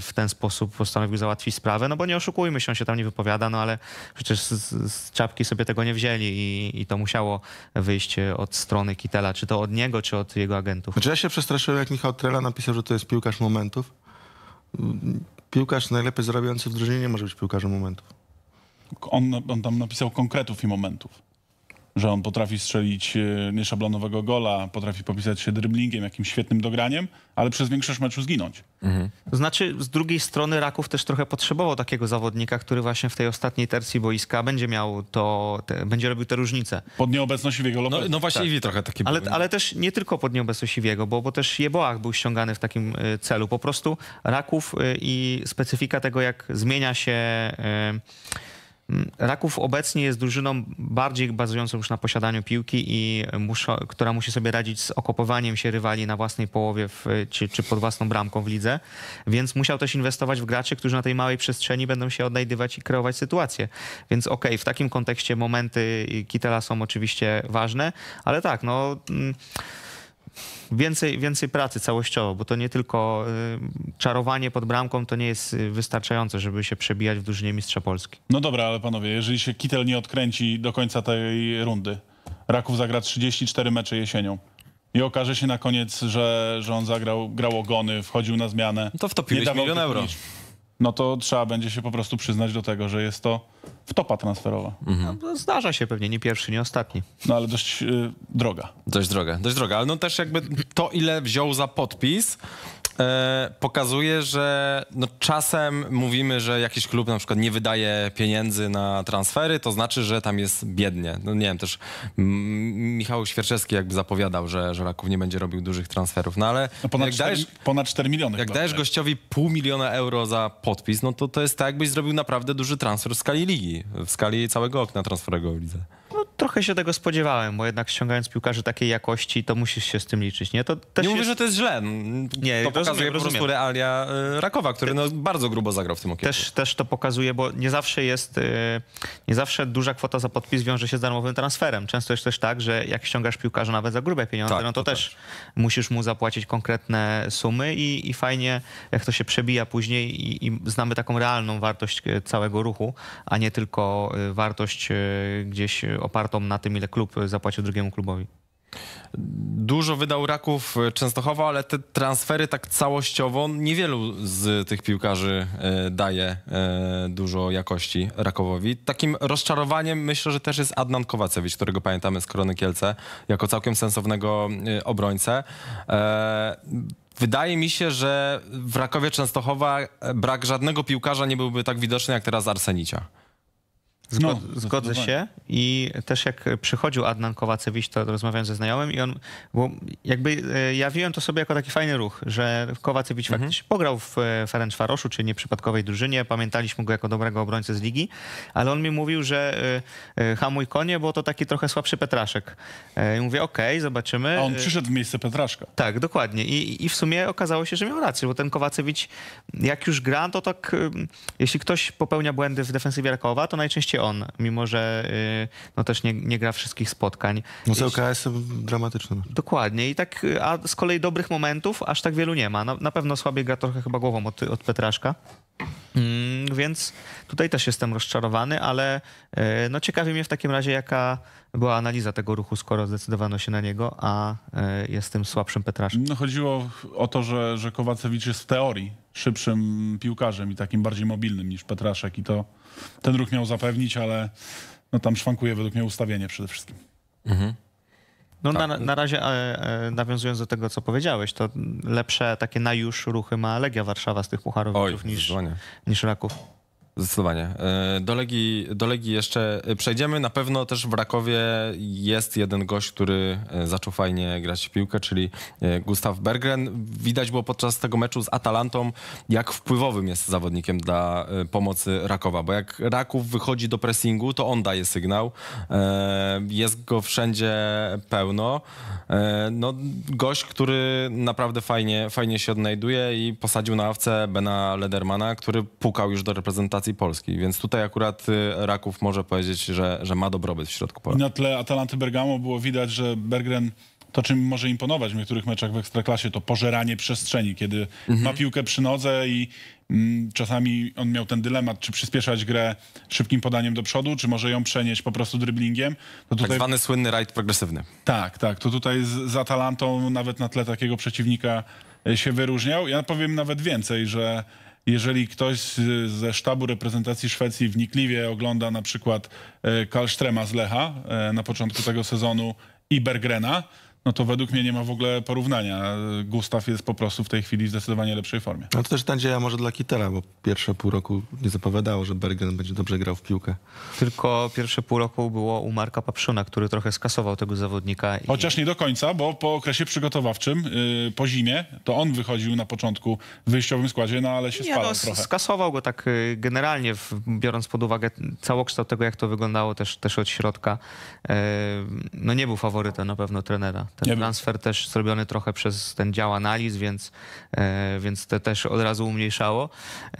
w ten sposób postanowił załatwić sprawę, no bo nie oszukujmy się, on się tam nie wypowiada, no ale przecież z, z czapki sobie tego nie wzięli i, i to musiało wyjść od strony Kitela, czy to od niego, czy od jego agentów. Czy znaczy ja się przestraszyłem, jak Michał Trela napisał, że to jest piłkarz momentów? piłkarz najlepiej zarabiający w drużynie nie może być piłkarzem momentów. On, on tam napisał konkretów i momentów że on potrafi strzelić e, nieszablonowego gola, potrafi popisać się dribblingiem, jakimś świetnym dograniem, ale przez większość meczu zginąć. Mhm. To znaczy, z drugiej strony Raków też trochę potrzebował takiego zawodnika, który właśnie w tej ostatniej tercji boiska będzie miał to, te, będzie robił te różnice. Pod nieobecność Wiego no, no właśnie tak. trochę taki ale, ale też nie tylko pod nieobecność Iwiego, bo, bo też Jeboach był ściągany w takim e, celu. Po prostu Raków e, i specyfika tego, jak zmienia się... Yy, Mm, Raków obecnie jest drużyną bardziej bazującą już na posiadaniu piłki i która musi sobie radzić z okopowaniem się rywali na własnej połowie w, czy, czy pod własną bramką w lidze, więc musiał też inwestować w graczy, którzy na tej małej przestrzeni będą się odnajdywać i kreować sytuację. Więc okej, okay, w takim kontekście momenty Kitela są oczywiście ważne, ale tak, no... Mm, więcej, więcej pracy całościowo, bo to nie tylko y, czarowanie pod bramką to nie jest y, wystarczające, żeby się przebijać w drużynie mistrza Polski. No dobra, ale panowie, jeżeli się Kitel nie odkręci do końca tej rundy, Raków zagra 34 mecze jesienią. I okaże się na koniec, że, że on zagrał, grał ogony, wchodził na zmianę. No to wtopiłeś milion euro. Niż no to trzeba będzie się po prostu przyznać do tego, że jest to wtopa transferowa. Mhm. No, zdarza się pewnie, nie pierwszy, nie ostatni. No ale dość yy, droga. Dość droga, dość droga, ale no też jakby to, ile wziął za podpis, E, pokazuje, że no czasem mówimy, że jakiś klub na przykład nie wydaje pieniędzy na transfery, to znaczy, że tam jest biednie. No nie wiem, też Michał Świerczewski jakby zapowiadał, że, że Raków nie będzie robił dużych transferów, no ale... No ponad, jak 4, dajesz, ponad 4 miliony. Jak dajesz tak. gościowi pół miliona euro za podpis, no to to jest tak, jakbyś zrobił naprawdę duży transfer w skali ligi, w skali całego okna transferowego w lidze trochę się tego spodziewałem, bo jednak ściągając piłkarzy takiej jakości, to musisz się z tym liczyć, nie? To nie mówię, jest... że to jest źle. Nie, to pokazuje rozumiem, po prostu realia y, Rakowa, który no, bardzo grubo zagrał w tym okienku. Też, też to pokazuje, bo nie zawsze jest, y, nie zawsze duża kwota za podpis wiąże się z darmowym transferem. Często jest też tak, że jak ściągasz piłkarza nawet za grube pieniądze, tak, no to, to też musisz mu zapłacić konkretne sumy i, i fajnie, jak to się przebija później i, i znamy taką realną wartość y, całego ruchu, a nie tylko wartość gdzieś oparta opartą na tym, ile klub zapłacił drugiemu klubowi. Dużo wydał Raków e, Częstochowa, ale te transfery tak całościowo niewielu z tych piłkarzy e, daje e, dużo jakości Rakowowi. Takim rozczarowaniem myślę, że też jest Adnan Kowacewicz, którego pamiętamy z Korony Kielce jako całkiem sensownego obrońcę. Wydaje mi się, że w Rakowie Częstochowa brak żadnego piłkarza nie byłby tak widoczny jak teraz Arsenicia no, zgodzę się. I też jak przychodził Adnan Kowacewicz, to rozmawiałem ze znajomym i on, bo jakby e, ja wziąłem to sobie jako taki fajny ruch, że Kowacewicz mhm. faktycznie pograł w e, Ferencvaroszu, czyli nieprzypadkowej drużynie, pamiętaliśmy go jako dobrego obrońcę z ligi, ale on mi mówił, że e, hamuj konie, bo to taki trochę słabszy Petraszek. I mówię, okej, okay, zobaczymy. A on przyszedł w miejsce Petraszka. Tak, dokładnie. I, I w sumie okazało się, że miał rację, bo ten Kowacewicz, jak już gra, to tak, jeśli ktoś popełnia błędy w defensywie Rakowa, to najczęściej on, mimo że y, no też nie, nie gra wszystkich spotkań. No z LKS-em dramatycznym. Dokładnie. I tak, a z kolei dobrych momentów aż tak wielu nie ma. Na, na pewno słabiej gra trochę chyba głową od, od Petraszka. Mm, więc Tutaj też jestem rozczarowany, ale e, no ciekawi mnie w takim razie, jaka była analiza tego ruchu, skoro zdecydowano się na niego, a e, jest tym słabszym Petraszem. No chodziło o to, że, że Kowacewicz jest w teorii szybszym piłkarzem i takim bardziej mobilnym niż Petraszek i to ten ruch miał zapewnić, ale no tam szwankuje według mnie ustawienie przede wszystkim. Mhm. No tak. na, na razie e, nawiązując do tego, co powiedziałeś, to lepsze takie na już ruchy ma Legia Warszawa z tych pucharów niż, niż Raków zdecydowanie. E, do Legii, do Legii jeszcze przejdziemy. Na pewno też w Rakowie jest jeden gość, który e, zaczął fajnie grać w piłkę, czyli e, Gustav Bergren. Widać było podczas tego meczu z Atalantą, jak wpływowym jest zawodnikiem dla pomocy Rakowa, bo jak Raków wychodzi do pressingu, to on daje sygnał. Jest go wszędzie pełno. No, gość, który naprawdę fajnie, fajnie się odnajduje i posadził na ławce Bena Ledermana, który pukał już do reprezentacji polskiej, więc tutaj akurat y, Raków może powiedzieć, że, że ma dobrobyt w środku pola. Na tle Atalanty Bergamo było widać, że Bergren to, czym może imponować w niektórych meczach w Ekstraklasie, to pożeranie przestrzeni, kiedy mhm. ma piłkę przy nodze i mm, czasami on miał ten dylemat, czy przyspieszać grę szybkim podaniem do przodu, czy może ją przenieść po prostu dribblingiem. To tutaj... Tak zwany słynny rajd progresywny. Tak, tak. To tutaj z, z Atalantą nawet na tle takiego przeciwnika e, się wyróżniał. Ja powiem nawet więcej, że jeżeli ktoś ze sztabu reprezentacji Szwecji wnikliwie ogląda na przykład e, Karlstrema z Lecha e, na początku tego sezonu i Bergrena, no to według mnie nie ma w ogóle porównania. Gustaw jest po prostu w tej chwili w zdecydowanie lepszej formie. No to też nadzieja może dla Kitela, bo pierwsze pół roku nie zapowiadało, że Bergen będzie dobrze grał w piłkę. Tylko pierwsze pół roku było u Marka Papszuna, który trochę skasował tego zawodnika. I... Chociaż nie do końca, bo po okresie przygotowawczym, yy, po zimie, to on wychodził na początku w wyjściowym składzie, no ale się nie, no, spalał no, trochę. Skasował go tak y, generalnie, biorąc pod uwagę całokształt tego, jak to wyglądało też, też od środka. Yy, no nie był faworytem na pewno trenera. Ten transfer też zrobiony trochę przez ten dział analiz, więc, e, więc to też od razu umniejszało.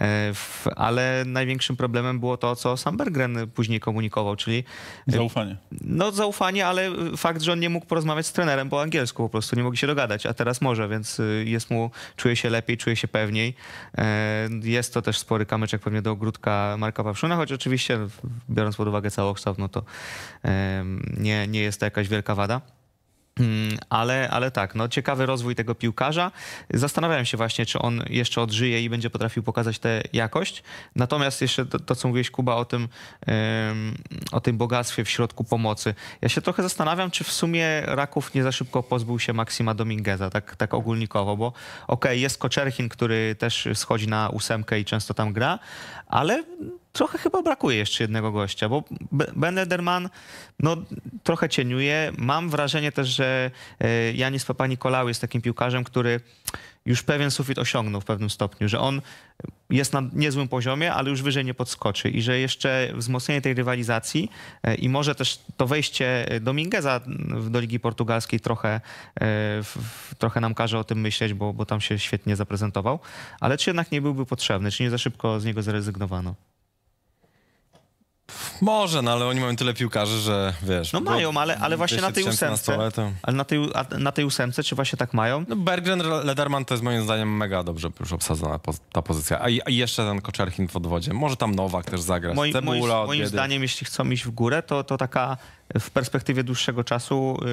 E, ale największym problemem było to, co sam Bergren później komunikował, czyli... E, zaufanie. No zaufanie, ale fakt, że on nie mógł porozmawiać z trenerem po angielsku po prostu, nie mogli się dogadać, a teraz może, więc jest mu, czuje się lepiej, czuje się pewniej. Jest to też spory kamyczek pewnie do ogródka Marka Pawszuna, choć oczywiście biorąc pod uwagę całokształt, no to nie, nie jest to jakaś wielka wada. Mm, ale, ale tak, no ciekawy rozwój tego piłkarza. Zastanawiałem się właśnie, czy on jeszcze odżyje i będzie potrafił pokazać tę jakość. Natomiast jeszcze to, to co mówiłeś, Kuba, o tym, o tym bogactwie w środku pomocy. Ja się trochę zastanawiam, czy w sumie Raków nie za szybko pozbył się Maksima Domingueza, tak, tak ogólnikowo, bo okej, okay, jest Koczerchin, który też schodzi na ósemkę i często tam gra, ale trochę chyba brakuje jeszcze jednego gościa, bo Ben Lederman no, trochę cieniuje. Mam wrażenie też, że e, Janis Papanikolaou jest takim piłkarzem, który już pewien sufit osiągnął w pewnym stopniu, że on jest na niezłym poziomie, ale już wyżej nie podskoczy i że jeszcze wzmocnienie tej rywalizacji e, i może też to wejście Domingueza do Ligi Portugalskiej trochę, e, trochę nam każe o tym myśleć, bo, bo tam się świetnie zaprezentował, ale czy jednak nie byłby potrzebny, czy nie za szybko z niego zrezygnowano? Może, no ale oni mają tyle piłkarzy, że wiesz. No, no mają, ale, ale właśnie na tej ósemce. Na stole, to... Ale na tej, na tej ósemce, czy właśnie tak mają? No Berggren, Lederman to jest moim zdaniem mega dobrze już obsadzona ta pozycja. A, i jeszcze ten Koczerchin w odwodzie. Może tam Nowak też zagrać. Moi, moim, zdaniem, jeśli chcą iść w górę, to, to taka w perspektywie dłuższego czasu yy,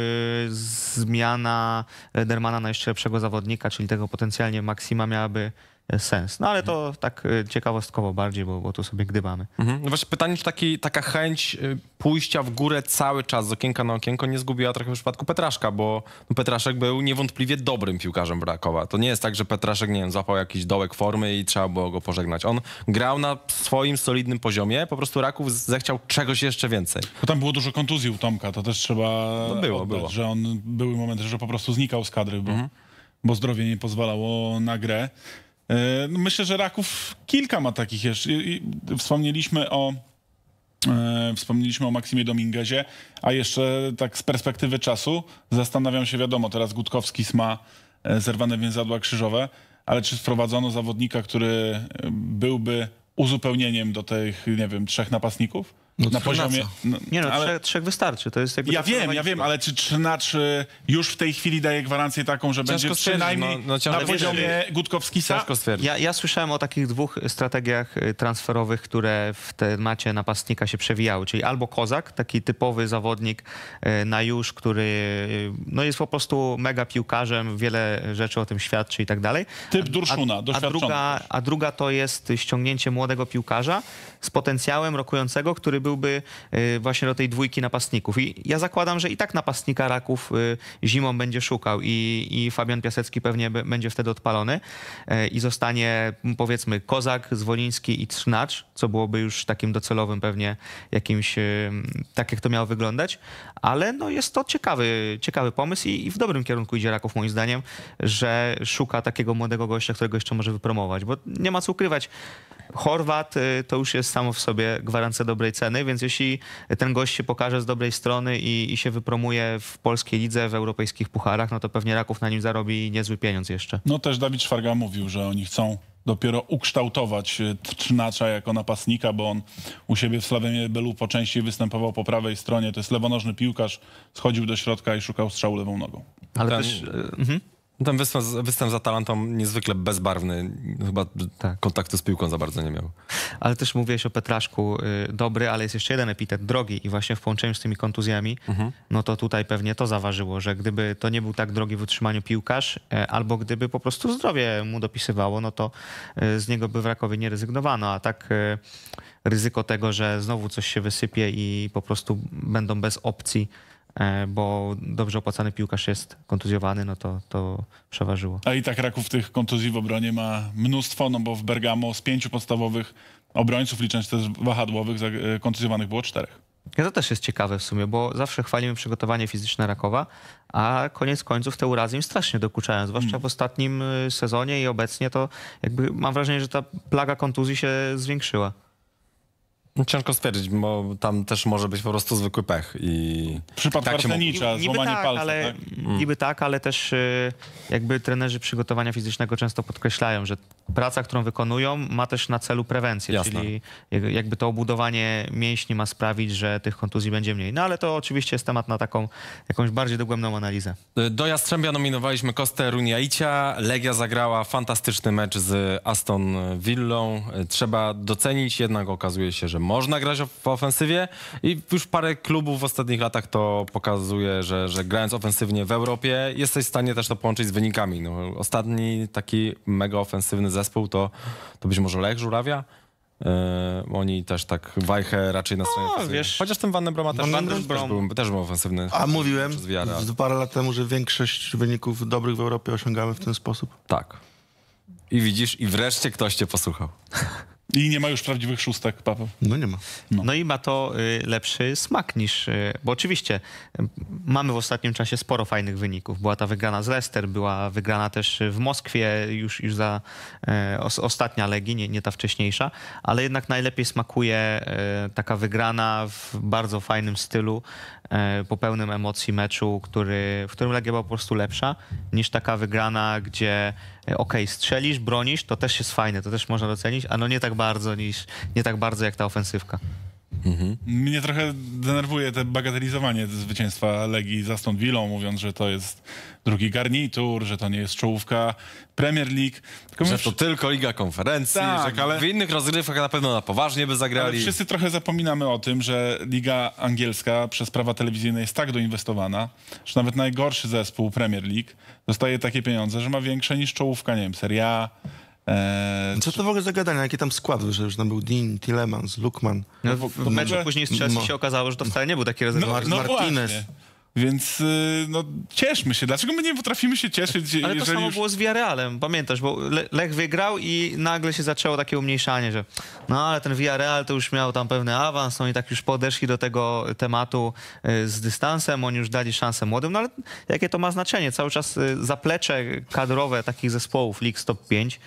zmiana Ledermana na jeszcze lepszego zawodnika, czyli tego potencjalnie Maksima miałaby sens. No ale to tak e, ciekawostkowo bardziej, bo, bo tu sobie gdybamy. Mhm. No właśnie pytanie, czy taki, taka chęć e, pójścia w górę cały czas z okienka na okienko nie zgubiła trochę w przypadku Petraszka, bo no, Petraszek był niewątpliwie dobrym piłkarzem Brakowa. To nie jest tak, że Petraszek, nie wiem, złapał jakiś dołek formy i trzeba było go pożegnać. On grał na swoim solidnym poziomie, po prostu Raków zechciał czegoś jeszcze więcej. Bo tam było dużo kontuzji u Tomka, to też trzeba no było, oddać, było. że on były momenty, że po prostu znikał z kadry, bo, mhm. bo zdrowie nie pozwalało na grę. E, no myślę, że raków kilka ma takich jeszcze. Wspomnieliśmy o e, Wspomnieliśmy o Maksimie Dominguezie, a jeszcze tak z perspektywy czasu zastanawiam się, wiadomo, teraz Gutkowski ma e, zerwane więzadła krzyżowe, ale czy wprowadzono zawodnika, który byłby uzupełnieniem do tych, nie wiem, trzech napastników? No, na poziomie. No, nie no, ale... trzech, trzech, wystarczy. To jest jakby ja tak wiem, ja wiem, ale czy 3 już w tej chwili daje gwarancję taką, że ciężko będzie przynajmniej no, no, na poziomie gutkowski Ja, ja słyszałem o takich dwóch strategiach y, transferowych, które w temacie napastnika się przewijały, czyli albo Kozak, taki typowy zawodnik y, na już, który y, no jest po prostu mega piłkarzem, wiele rzeczy o tym świadczy i tak dalej. Typ Durszuna, a, A druga, a druga to jest ściągnięcie młodego piłkarza z potencjałem rokującego, który był byłby y, właśnie do tej dwójki napastników. I ja zakładam, że i tak napastnika Raków y, zimą będzie szukał i, i Fabian Piasecki pewnie będzie wtedy odpalony y, i zostanie powiedzmy Kozak, Zwoliński i Trzynacz, co byłoby już takim docelowym pewnie jakimś, tak jak to miało wyglądać, ale no jest to ciekawy, ciekawy pomysł i, i w dobrym kierunku idzie Raków moim zdaniem, że szuka takiego młodego gościa, którego jeszcze może wypromować, bo nie ma co ukrywać, Chorwat to już jest samo w sobie gwarancja dobrej ceny, więc jeśli ten gość się pokaże z dobrej strony i, i się wypromuje w polskiej lidze, w europejskich pucharach, no to pewnie Raków na nim zarobi niezły pieniądz jeszcze. No też Dawid Szwarga mówił, że oni chcą dopiero ukształtować e, Trznacza jako napastnika, bo on u siebie w Slawemie Belu po części występował po prawej stronie. To jest lewonożny piłkarz, schodził do środka i szukał strzału lewą nogą. Ale Tam... też... Y- y- no Ten występ, występ, za Atalantą niezwykle bezbarwny. Chyba tak. kontaktu z piłką za bardzo nie miał. Ale też mówiłeś o Petraszku. Y, dobry, ale jest jeszcze jeden epitet. Drogi. I właśnie w połączeniu z tymi kontuzjami, mhm. no to tutaj pewnie to zaważyło, że gdyby to nie był tak drogi w utrzymaniu piłkarz, y, albo gdyby po prostu zdrowie mu dopisywało, no to y, z niego by w Rakowie nie rezygnowano. A tak ryzyko tego, że znowu coś się wysypie i po prostu będą bez opcji E, bo dobrze opłacany piłkarz jest kontuzjowany, no to, to przeważyło. A i tak Raków tych kontuzji w obronie ma mnóstwo, no bo w Bergamo z pięciu podstawowych obrońców, licząc też wahadłowych, e, kontuzjowanych było czterech. To też jest ciekawe w sumie, bo zawsze chwalimy przygotowanie fizyczne Rakowa, a koniec końców te urazy im strasznie dokuczają, zwłaszcza hmm. w ostatnim y, sezonie i obecnie to jakby mam wrażenie, że ta plaga kontuzji się zwiększyła. Ciężko stwierdzić, bo tam też może być po prostu zwykły pech i... Przypadek tak arsenicza, mógł... złamanie tak, palca, ale, tak? Niby mm. tak, ale też y, jakby trenerzy przygotowania fizycznego często podkreślają, że praca, którą wykonują ma też na celu prewencję, Jasne. czyli jakby to obudowanie mięśni ma sprawić, że tych kontuzji będzie mniej. No ale to oczywiście jest temat na taką jakąś bardziej dogłębną analizę. Y, do Jastrzębia nominowaliśmy Kostę Runiaicia. Legia zagrała fantastyczny mecz z Aston Villą. Y, trzeba docenić, jednak okazuje się, że można grać w ofensywie i już parę klubów w ostatnich latach to pokazuje, że, że grając ofensywnie w Europie jesteś w stanie też to połączyć z wynikami. No, ostatni taki mega ofensywny zespół to, to być może Lech Żurawia, Yy, oni też tak wajchę raczej na stronie. No, wiesz, Chociaż ten Van no, też, Van też, też był ofensywny. A mówiłem parę lat temu, że większość wyników dobrych w Europie osiągamy w ten sposób. Tak. I widzisz, i wreszcie ktoś cię posłuchał. I nie ma już prawdziwych szóstek, Paweł. No nie ma. No, no i ma to y, lepszy smak niż... Y, bo oczywiście y, mamy w ostatnim czasie sporo fajnych wyników. Była ta wygrana z Leicester, była wygrana też w Moskwie już, już za y, os, ostatnia legi, nie, nie ta wcześniejsza, ale jednak najlepiej smakuje y, taka wygrana w bardzo fajnym stylu E, po pełnym emocji meczu, który, w którym Legia była po prostu lepsza niż taka wygrana, gdzie e, ok, strzelisz, bronisz, to też jest fajne, to też można docenić, a no nie tak bardzo niż, nie tak bardzo jak ta ofensywka. Mhm. Mnie trochę denerwuje te bagatelizowanie zwycięstwa Legii za Stąd Willą, mówiąc, że to jest drugi garnitur, że to nie jest czołówka Premier League. Tylko że to tylko Liga Konferencji, tak, że ale... w innych rozgrywkach na pewno na poważnie by zagrali. Ale wszyscy trochę zapominamy o tym, że Liga Angielska przez prawa telewizyjne jest tak doinwestowana, że nawet najgorszy zespół Premier League dostaje takie pieniądze, że ma większe niż czołówka, nie wiem, Serie A, Eee, Co to w ogóle za gadania? Jaki tam skład wyszedł? Że tam był Dean, Tillemans, Lukman. No, w, w meczu później z Chelsea się okazało, że to wcale nie był taki rezerwowy. No, no Martinez. Właśnie. Więc y, no, cieszmy się. Dlaczego my nie potrafimy się cieszyć? Ale to samo już... było z Villarrealem, pamiętasz, bo Lech wygrał i nagle się zaczęło takie umniejszanie, że no ale ten Villarreal to już miał tam pewny awans, oni no tak już podeszli do tego tematu y, z dystansem, oni już dali szansę młodym, no ale jakie to ma znaczenie? Cały czas y, zaplecze kadrowe takich zespołów League Stop 5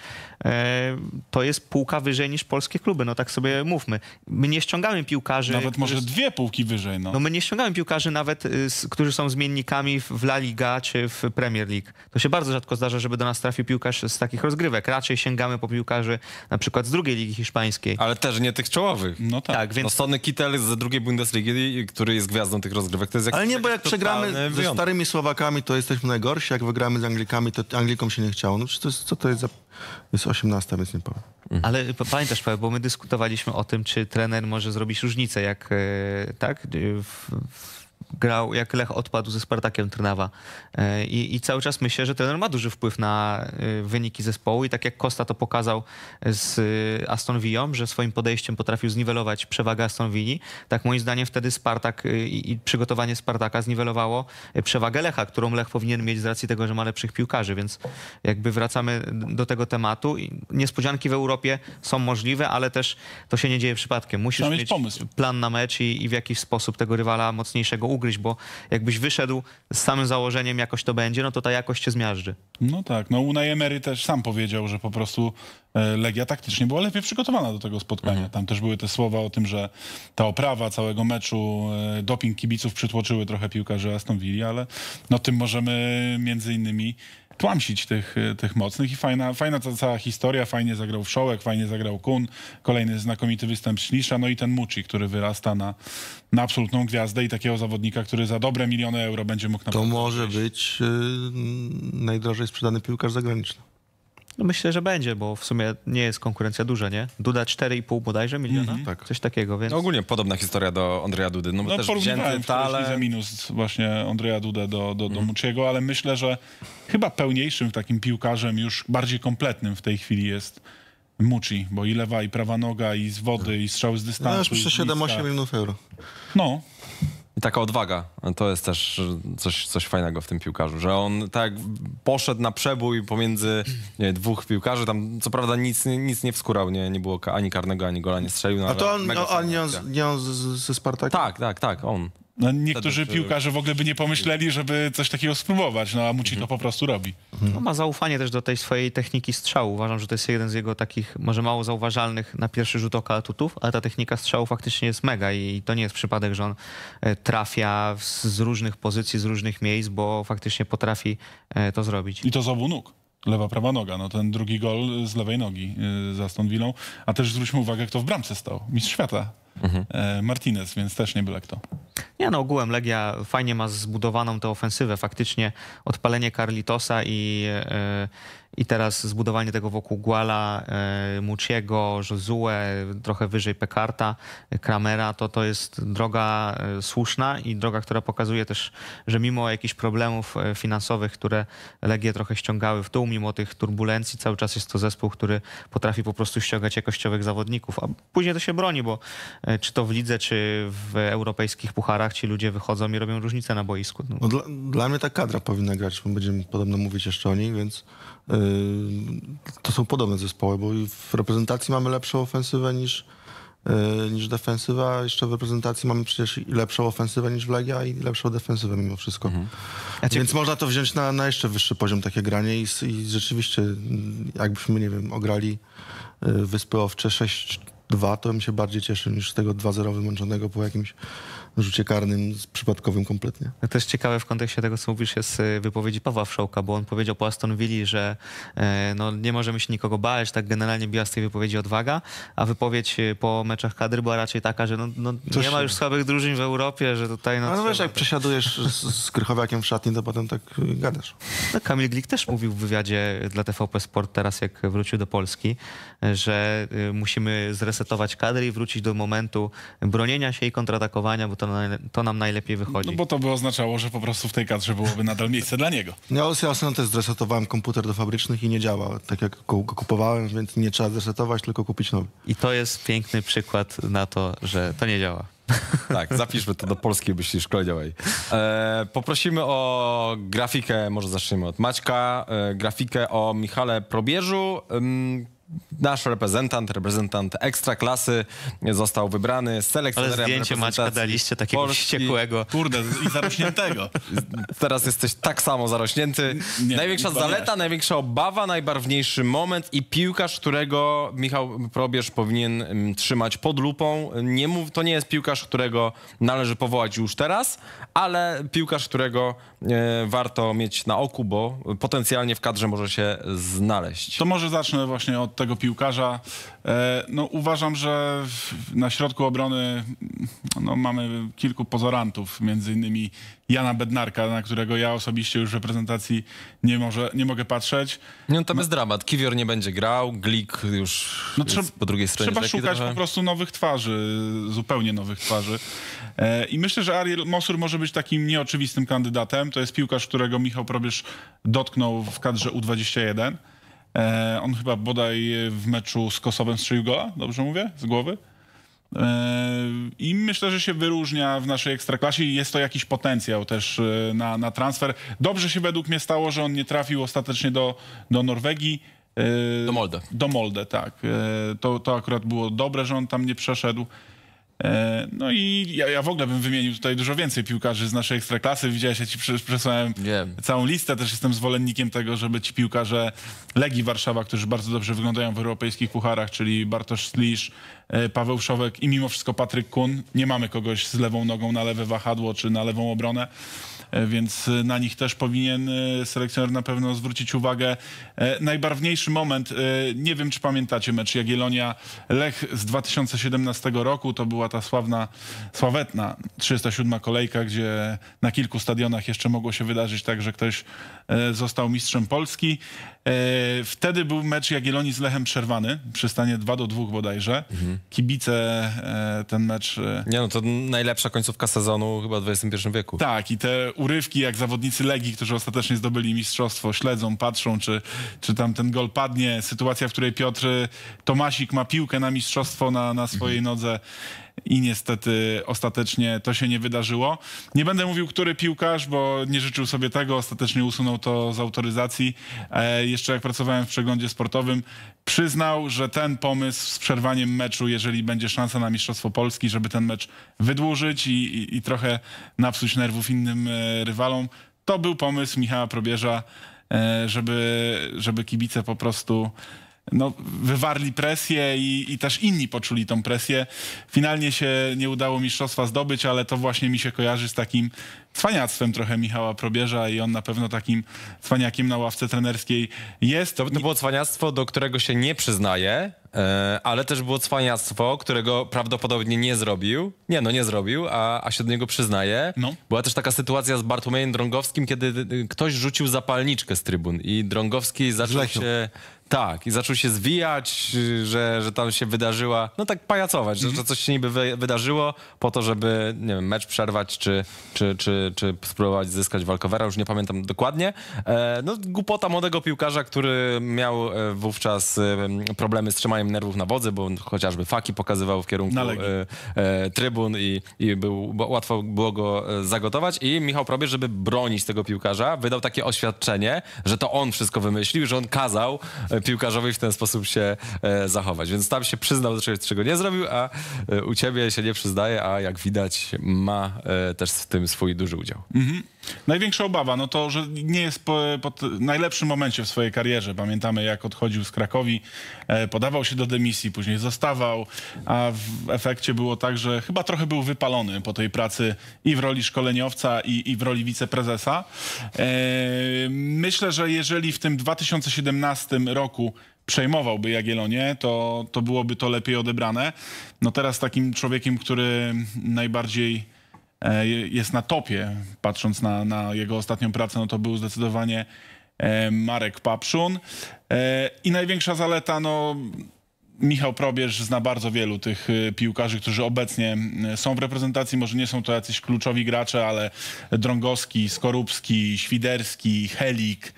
to jest półka wyżej niż polskie kluby, no tak sobie mówmy. My nie ściągamy piłkarzy... Nawet może którzy... dwie półki wyżej, no. No my nie ściągamy piłkarzy nawet z którzy są zmiennikami w La Liga czy w Premier League. To się bardzo rzadko zdarza, żeby do nas trafił piłkarz z takich rozgrywek. Raczej sięgamy po piłkarzy na przykład z drugiej ligi hiszpańskiej. Ale też nie tych czołowych. No tak. tak więc... no Sonny Kittel z drugiej Bundesligi, który jest gwiazdą tych rozgrywek, to jest jakiś Ale nie, bo jak przegramy ze starymi Słowakami, to jesteśmy najgorsi. Jak wygramy z Anglikami, to Anglikom się nie chciało. No, to jest, co to jest za... Jest 18, więc nie powiem. Mhm. Ale pamiętasz, Paweł, bo my dyskutowaliśmy o tym, czy trener może zrobić różnicę, jak e, tak? W, w grał, jak Lech odpadł ze Spartakiem Trnawa. E, I, I, cały czas myślę, że trener ma duży wpływ na e, wyniki zespołu i tak jak Costa to pokazał z e, Aston Villą, że swoim podejściem potrafił zniwelować przewagę Aston Villi, tak moim zdaniem wtedy Spartak i, i przygotowanie Spartaka zniwelowało przewagę Lecha, którą Lech powinien mieć z racji tego, że ma lepszych piłkarzy, więc jakby wracamy do tego tematu. Niespodzianki w Europie są możliwe, ale też to się nie dzieje przypadkiem. Musisz mieć, mieć pomysł. plan na mecz i, i w jakiś sposób tego rywala mocniejszego ugrać ugryźć, bo jakbyś wyszedł z samym założeniem jakoś to będzie, no to ta jakość się zmiażdży. No tak, no Unai Emery też sam powiedział, że po prostu e, Legia taktycznie była lepiej przygotowana do tego spotkania. Mhm. Tam też były te słowa o tym, że ta oprawa całego meczu, e, doping kibiców przytłoczyły trochę piłkarzy Aston Villa, ale no tym możemy między innymi tłamsić tych, e, tych mocnych i fajna, fajna ta cała historia, fajnie zagrał Wszołek, fajnie zagrał Kun, kolejny znakomity występ Ślisza, no i ten Muci, który wyrasta na, na absolutną gwiazdę i takiego zawodnika, który za dobre miliony euro będzie mógł... To może być yy, najdrożej sprzedany piłkarz zagraniczny. No myślę, że będzie, bo w sumie nie jest konkurencja duża, nie? Duda 4,5 bodajże miliona, mhm. tak. coś takiego, więc... No ogólnie podobna historia do Andrzeja Dudy. No, no też porównywałem tale... za minus właśnie Andrzeja Dudę do, do, do Muciego, mhm. ale myślę, że chyba pełniejszym takim piłkarzem, już bardziej kompletnym w tej chwili jest Muci, bo i lewa, i prawa noga, i z wody, tak. i strzały z dystansu. No, jeszcze 7-8 milionów euro. No, taka odwaga to jest też coś, coś fajnego w tym piłkarzu, że on tak poszedł na przebój pomiędzy nie, dwóch piłkarzy, tam co prawda nic, nic nie wskurał, nie, nie było ani karnego, ani gola nie strzelił. No, a to on, on, on, nie on, nie on ze Spartakiem? Tak, tak, tak, on. No, niektórzy piłkarze w ogóle by nie pomyśleli, żeby coś takiego spróbować, no a Muci to mhm. po prostu robi. Mhm. No, ma zaufanie też do tej swojej techniki strzału. Uważam, że to jest jeden z jego takich może mało zauważalnych na pierwszy rzut oka atutów, ale ta technika strzału faktycznie jest mega i to nie jest przypadek, że on e, trafia z różnych pozycji, z różnych miejsc, bo faktycznie potrafi e, to zrobić. I to z obu nóg. Lewa, prawa noga, no ten drugi gol z lewej nogi yy, e, za Aston A też zwróćmy uwagę, kto w bramce stał. Mistrz świata mhm. E, Martinez, więc też nie byle kto. Nie, no ogółem Legia fajnie ma zbudowaną tę ofensywę. Faktycznie odpalenie Carlitosa i... Yy, i teraz zbudowanie tego wokół Guala, e, Muciego, Josue, trochę wyżej Pekarta, e, Kramera, to to jest droga e, słuszna i droga, która pokazuje też, że mimo jakichś problemów finansowych, które Legie trochę ściągały w dół, mimo tych turbulencji, cały czas jest to zespół, który potrafi po prostu ściągać jakościowych zawodników, a później to się broni, bo czy to w lidze, czy w europejskich pucharach ci ludzie wychodzą i robią różnicę na boisku. No, no dla, dla mnie ta kadra powinna grać, będziemy podobno mówić jeszcze o niej, więc... Y, to są podobne zespoły, bo w reprezentacji mamy lepszą ofensywę niż, y, niż defensywa. Jeszcze w reprezentacji mamy przecież lepszą ofensywę niż w Legia i lepszą defensywę mimo wszystko. Mhm. Więc można to wziąć na, na, jeszcze wyższy poziom takie granie i, i rzeczywiście mm, jakbyśmy, nie wiem, ograli y, Wyspy Owcze 6-2, to bym się bardziej cieszył niż z tego 2-0 wymęczonego po jakimś rzucie karnym przypadkowym kompletnie. To jest ciekawe w kontekście tego, co mówisz jest y, wypowiedzi Pawła Wszołka, bo on powiedział po Aston Villa, że y, no, nie możemy się nikogo bać, tak generalnie biła z tej wypowiedzi odwaga, a wypowiedź y, po meczach kadry była raczej taka, że no, no nie ma już słabych drużyn w Europie, że tutaj... No, no, no wiesz, jak przesiadujesz z, z Krychowiakiem w szatni, to potem tak gadasz. No, Kamil Glik też mówił w wywiadzie dla TVP Sport teraz, jak wrócił do Polski, że musimy zresetować kadry i wrócić do momentu bronienia się i kontratakowania, bo to to, to nam najlepiej wychodzi. No bo to by oznaczało, że po prostu w tej kadrze byłoby nadal miejsce dla niego. No ja ostatnio też zresetowałem komputer do fabrycznych i nie działa, tak jak go kupowałem, więc nie trzeba zresetować, tylko kupić nowy. I to jest piękny przykład na to, że to nie działa. Tak, zapiszmy to do polskiej myśli szkoleniowej. E, poprosimy o grafikę, może zaczniemy od Maćka, e, grafikę o Michale Probierzu. E, nasz reprezentant, reprezentant ekstra klasy został wybrany z selekcjonerem Ale zdjęcie Maćka daliście takiego Polski. wściekłego. Kurde, i zarośniętego. Teraz jesteś tak samo zarośnięty. Nie, największa nie zaleta, największa obawa, najbarwniejszy moment i piłkarz, którego Michał Probierz powinien mm, trzymać pod lupą. Nie mów, to nie jest piłkarz, którego należy powołać już teraz, ale piłkarz, którego e, warto mieć na oku, bo potencjalnie w kadrze może się znaleźć. To może zacznę właśnie od tego, tego piłkarza. E, no, uważam, że na środku obrony no, mamy kilku pozorantów, między innymi Jana Bednarka, na którego ja osobiście już w reprezentacji nie, może, nie mogę patrzeć. No to dramat. Kiwior nie będzie grał, Glik już no, trzeba, po drugiej stronie. Trzeba szukać trochę. po prostu nowych twarzy, zupełnie nowych twarzy. E, I myślę, że Ariel Mosur może być takim nieoczywistym kandydatem. To jest piłkarz, którego Michał Probierz dotknął w kadrze U21. E, on chyba bodaj w meczu z Kosowem strzelił gola, dobrze mówię? Z głowy? E, I myślę, że się wyróżnia w naszej ekstraklasie i jest to jakiś potencjał też e, na, na transfer. Dobrze się według mnie stało, że on nie trafił ostatecznie do, do Norwegii. Do Molde. Do Molde, tak. To, to akurat było dobre, że on tam nie przeszedł. E, no i ja, ja, w ogóle bym wymienił tutaj dużo więcej piłkarzy z naszej ekstraklasy. Widziałeś, ja ci przesłałem Wiem. całą listę. Też jestem zwolennikiem tego, żeby ci piłkarze Legii Warszawa, którzy bardzo dobrze wyglądają w europejskich pucharach, czyli Bartosz Slisz, e, Paweł Szowek i mimo wszystko Patryk Kun. Nie mamy kogoś z lewą nogą na lewe wahadło czy na lewą obronę. E, więc e, na nich też powinien e, selekcjoner na pewno zwrócić uwagę. Najbarwniejszy moment, nie wiem czy pamiętacie mecz Jagiellonia-Lech z 2017 roku, to była ta sławna, sławetna 37 kolejka, gdzie na kilku stadionach jeszcze mogło się wydarzyć tak, że ktoś został mistrzem Polski. Wtedy był mecz Jagiellonii z Lechem przerwany przy stanie 2 do 2 bodajże. Mhm. Kibice ten mecz... Nie no, to najlepsza końcówka sezonu chyba w XXI wieku. Tak, i te urywki, jak zawodnicy Legii, którzy ostatecznie zdobyli mistrzostwo, śledzą, patrzą, czy, czy tam ten gol padnie. Sytuacja, w której Piotr Tomasik ma piłkę na mistrzostwo na, na swojej mhm. nodze i niestety ostatecznie to się nie wydarzyło. Nie będę mówił, który piłkarz, bo nie życzył sobie tego, ostatecznie usunął to z autoryzacji. E, jeszcze jak pracowałem w przeglądzie sportowym, przyznał, że ten pomysł z przerwaniem meczu, jeżeli będzie szansa na Mistrzostwo Polski, żeby ten mecz wydłużyć i, i, i trochę napsuć nerwów innym e, rywalom, to był pomysł Michała Probierza, e, żeby, żeby kibice po prostu no, wywarli presję i, i, też inni poczuli tą presję. Finalnie się nie udało mistrzostwa zdobyć, ale to właśnie mi się kojarzy z takim cwaniactwem trochę Michała Probierza i on na pewno takim cwaniakiem na ławce trenerskiej jest. To, to było cwaniactwo, do którego się nie przyznaje, ale też było cwaniactwo, którego prawdopodobnie nie zrobił. Nie, no nie zrobił, a, a się do niego przyznaje. No. Była też taka sytuacja z Bartłomiejem Drągowskim, kiedy e, ktoś rzucił zapalniczkę z trybun i Drągowski zaczął się tak, i zaczął się zwijać, że, że tam się wydarzyła, no tak pajacować, mm -hmm. że, że, mhm. coś się niby wydarzyło po to, żeby, nie wiem, mecz przerwać, czy, czy, czy, czy spróbować zyskać walkowera, już nie pamiętam dokładnie. E, no głupota młodego piłkarza, który miał e, wówczas e, problemy z trzymaniem nerwów na wodzy, bo chociażby faki pokazywał w kierunku e, e, trybun i, i był, łatwo było go e, zagotować i Michał Probierz, żeby bronić tego piłkarza, wydał takie oświadczenie, że to on wszystko wymyślił, że on kazał piłkarzowi w ten sposób się e, zachować. Więc tam się przyznał do czegoś, czego nie zrobił, a e, u ciebie się nie przyznaje, a jak widać ma e, też w tym swój duży udział. Mhm. Największa obawa, no to, że nie jest po, po najlepszym momencie w swojej karierze. Pamiętamy, jak odchodził z Krakowi, e, podawał się do demisji, później zostawał, a w efekcie było tak, że chyba trochę był wypalony po tej pracy i w roli szkoleniowca, i, i w roli wiceprezesa. E, myślę, że jeżeli w tym 2017 roku przejmowałby Jagielonię, to, to byłoby to lepiej odebrane. No teraz takim człowiekiem, który najbardziej E, jest na topie, patrząc na, na jego ostatnią pracę, no to był zdecydowanie e, Marek Papszun. E, I największa zaleta, no Michał Probierz zna bardzo wielu tych piłkarzy, którzy obecnie są w reprezentacji. Może nie są to jacyś kluczowi gracze, ale Drągowski, Skorupski, Świderski, Helik,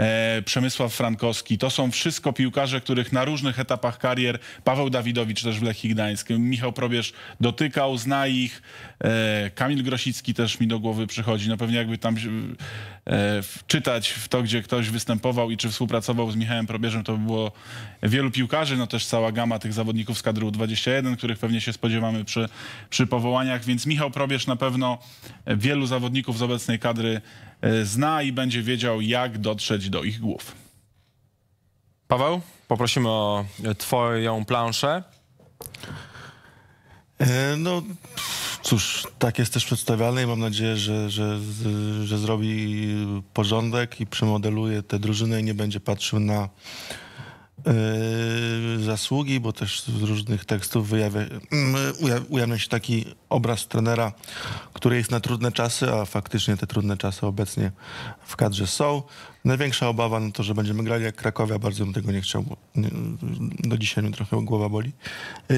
E, Przemysław Frankowski. To są wszystko piłkarze, których na różnych etapach karier Paweł Dawidowicz też w Lechii Michał Probierz dotykał, zna ich. E, Kamil Grosicki też mi do głowy przychodzi. No pewnie jakby tam e, czytać w to, gdzie ktoś występował i czy współpracował z Michałem Probierzem, to by było wielu piłkarzy, no też cała gama tych zawodników z kadru 21, których pewnie się spodziewamy przy, przy powołaniach, więc Michał Probierz na pewno wielu zawodników z obecnej kadry E, zna i będzie wiedział, jak dotrzeć do ich głów. Paweł, poprosimy o e, Twoją planszę. E, no cóż, tak jest też przedstawiany i mam nadzieję, że, że, że zrobi porządek i przemodeluje tę drużynę i nie będzie patrzył na Yy, zasługi, bo też z różnych tekstów wyjawia, mm, ujawnia się taki obraz trenera, który jest na trudne czasy, a faktycznie te trudne czasy obecnie w kadrze są. Największa obawa no to, że będziemy grali jak Krakowia, bardzo bym tego nie chciał, bo do dzisiaj mi trochę głowa boli. Yy,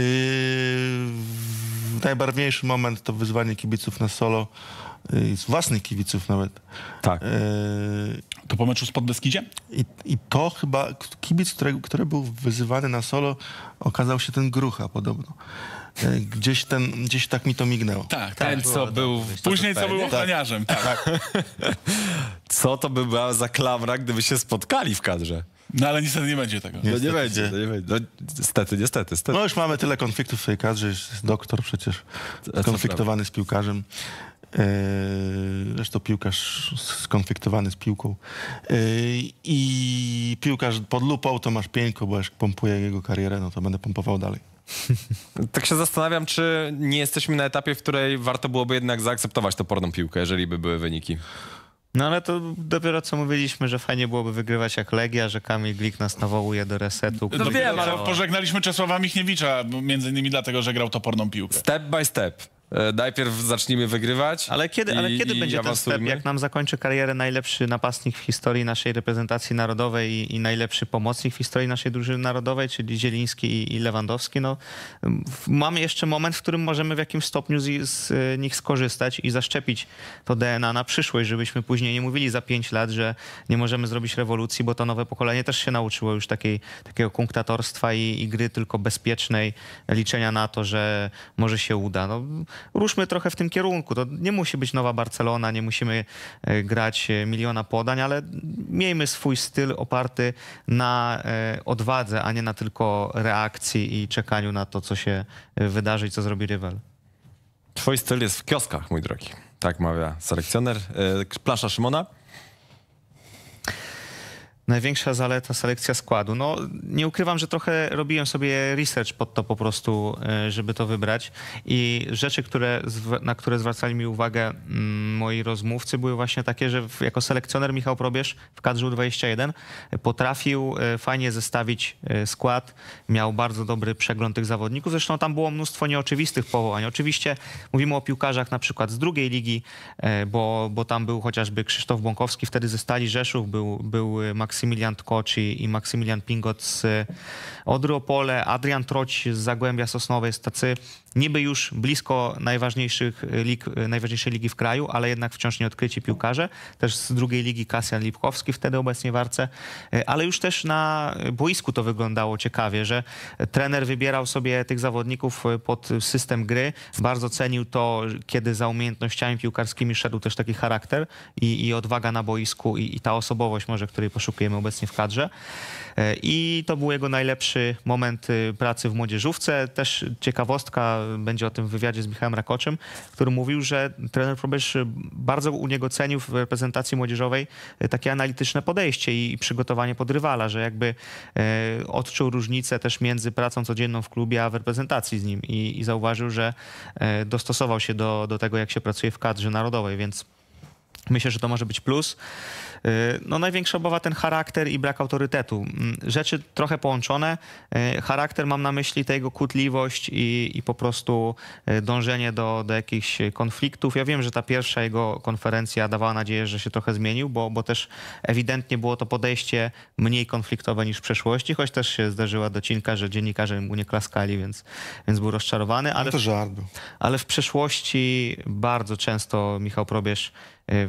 najbarwniejszy moment to wyzwanie kibiców na solo Y, z własnych kibiców nawet. Tak. E... To po meczu z Podbeskidzie? I, I to chyba kibic, który, który był wyzywany na solo, okazał się ten Grucha podobno. E, gdzieś, ten, gdzieś tak mi to mignęło. Tak, tak ten, co był, później co był tak. ochroniarzem. Tak. tak. co to by była za klamra, gdyby się spotkali w kadrze? No ale niestety nie będzie tego. Niestety, no nie będzie. No, nie będzie. No, niestety, niestety, niestety, No już mamy tyle konfliktów w tej kadrze, jest doktor przecież e, skonfliktowany z piłkarzem. Yy, zresztą piłkarz skonfliktowany z piłką. Yy, I piłkarz pod lupą to masz piękko, bo jak pompuję jego karierę, no to będę pompował dalej. tak się zastanawiam, czy nie jesteśmy na etapie, w której warto byłoby jednak zaakceptować tę porną piłkę, jeżeli by były wyniki. No ale to dopiero co mówiliśmy, że fajnie byłoby wygrywać jak Legia, że Kamil Glik nas nawołuje do resetu. No, no wiem, no, ale... Pożegnaliśmy Czesława Michniewicza, między innymi dlatego, że grał toporną piłkę. Step by step. E, najpierw zacznijmy wygrywać. Ale kiedy, i, ale kiedy będzie ten step, jak nam zakończy karierę najlepszy napastnik w historii naszej reprezentacji narodowej i, i najlepszy pomocnik w historii naszej drużyny narodowej, czyli Zieliński i, i Lewandowski? No, mamy jeszcze moment, w którym możemy w jakimś stopniu z, z e, nich skorzystać i zaszczepić to DNA na przyszłość, żebyśmy później nie mówili za pięć lat, że nie możemy zrobić rewolucji, bo to nowe pokolenie też się nauczyło już takiej, takiego kunktatorstwa i, i gry tylko bezpiecznej, liczenia na to, że może się uda. No, ruszmy trochę w tym kierunku. To nie musi być nowa Barcelona, nie musimy e, grać e, miliona podań, ale miejmy swój styl oparty na e, odwadze, a nie na tylko reakcji i czekaniu na to, co się wydarzy i co zrobi rywal. Twój styl jest w kioskach, mój drogi. Tak mawia selekcjoner. Plasza Szymona? Największa zaleta selekcja składu. No, nie ukrywam, że trochę robiłem sobie research pod to po prostu, e, żeby to wybrać. I rzeczy, które, na które zwracali mi uwagę mm, moi rozmówcy, były właśnie takie, że jako selekcjoner Michał Probierz w kadrze 21 e, potrafił e, fajnie zestawić skład, miał bardzo dobry przegląd tych zawodników. Zresztą tam było mnóstwo nieoczywistych powołań. Oczywiście mówimy o piłkarzach na przykład z drugiej ligi, bo, bo tam był chociażby Krzysztof Bąkowski, wtedy ze Stali Rzeszów, był, był Max Maksymilian Tkoci i Maksymilian Pingot z Odry Opole, Adrian Troć z Zagłębia Sosnowej, tacy niby już blisko najważniejszych lig, e, najważniejszej ligi w kraju, ale jednak wciąż nieodkryci piłkarze. Też z drugiej ligi Kasjan Lipkowski, wtedy obecnie w Arce. E, ale już też na boisku to wyglądało ciekawie, że trener wybierał sobie tych zawodników e, pod system gry. Bardzo cenił to, kiedy za umiejętnościami piłkarskimi szedł też taki charakter i, i odwaga na boisku i, i ta osobowość może, której poszukujemy obecnie w kadrze. E, I to był jego najlepszy moment y, pracy w młodzieżówce. Też ciekawostka będzie o tym w wywiadzie z Michałem Rakoczym, który mówił, że trener Probierz bardzo u niego cenił w reprezentacji młodzieżowej e, takie analityczne podejście i przygotowanie pod rywala, że jakby e, odczuł różnicę też między pracą codzienną w klubie, a w reprezentacji z nim i, i zauważył, że dostosował się do, do tego, jak się pracuje w kadrze narodowej, więc myślę, że to może być plus. Y, no największa obawa ten charakter i brak autorytetu. Mm, rzeczy trochę połączone. Y, charakter mam na myśli tę jego kłótliwość i, i po prostu y, dążenie do, do jakichś konfliktów. Ja wiem, że ta pierwsza jego konferencja dawała nadzieję, że się trochę zmienił, bo, bo też ewidentnie było to podejście mniej konfliktowe niż w przeszłości, choć też się zdarzyła docinka, że dziennikarze mu nie klaskali, więc, więc był rozczarowany. No ale, no to żart był. ale w przeszłości bardzo często Michał Probierz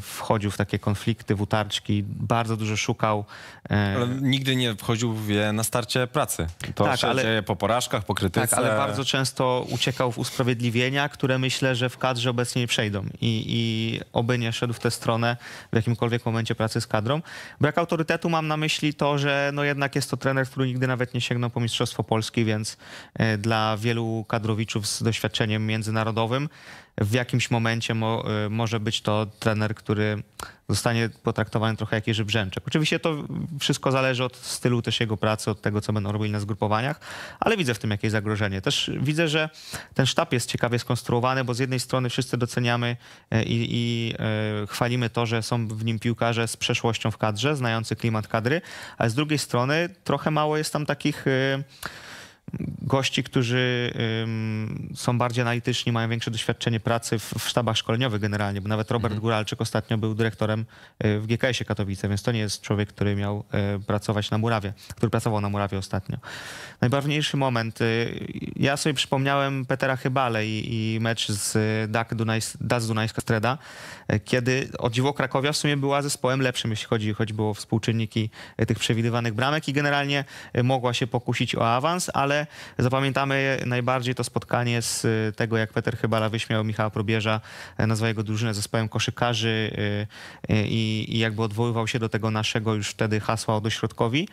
wchodził w takie konflikty, w utarczki ścieżki, bardzo dużo szukał. E, ale nigdy nie wchodził na starcie pracy. To tak, się ale, dzieje po porażkach, po krytyce. Tak, ale bardzo często uciekał w usprawiedliwienia, które myślę, że w kadrze obecnie nie przejdą. I, i oby nie szedł w tę stronę w jakimkolwiek momencie pracy z kadrą. Brak autorytetu mam na myśli to, że no jednak jest to trener, który nigdy nawet nie sięgnął po Mistrzostwo Polski, więc e, dla wielu kadrowiczów z doświadczeniem międzynarodowym w jakimś momencie mo, y, może być to trener, który zostanie potraktowany trochę jak żebrzęczek. Oczywiście to wszystko zależy od stylu też jego pracy, od tego, co będą robili na zgrupowaniach, ale widzę w tym jakieś zagrożenie. Też widzę, że ten sztab jest ciekawie skonstruowany, bo z jednej strony wszyscy doceniamy y, i, i y, chwalimy to, że są w nim piłkarze z przeszłością w kadrze, znający klimat kadry, ale z drugiej strony trochę mało jest tam takich gości, którzy są bardziej analityczni, mają większe doświadczenie pracy w, sztabach szkoleniowych generalnie, bo nawet Robert mhm. ostatnio był dyrektorem y, w GKS-ie Katowice, więc to nie jest człowiek, który miał y, pracować na Murawie, który pracował na Murawie ostatnio. Najważniejszy moment. Y, ja sobie przypomniałem Petera Chybale i, i mecz z DAK Dunajs, DAS Dunajska Streda, kiedy o dziwo Krakowia w sumie była zespołem lepszym, jeśli chodzi choćby o współczynniki tych przewidywanych bramek i generalnie mogła się pokusić o awans, ale ale zapamiętamy najbardziej to spotkanie z y, tego, jak Peter Chybala wyśmiał Michała Probierza, y, nazwał jego drużynę zespołem koszykarzy y, i, i jakby odwoływał się do tego naszego już wtedy hasła o dośrodkowi.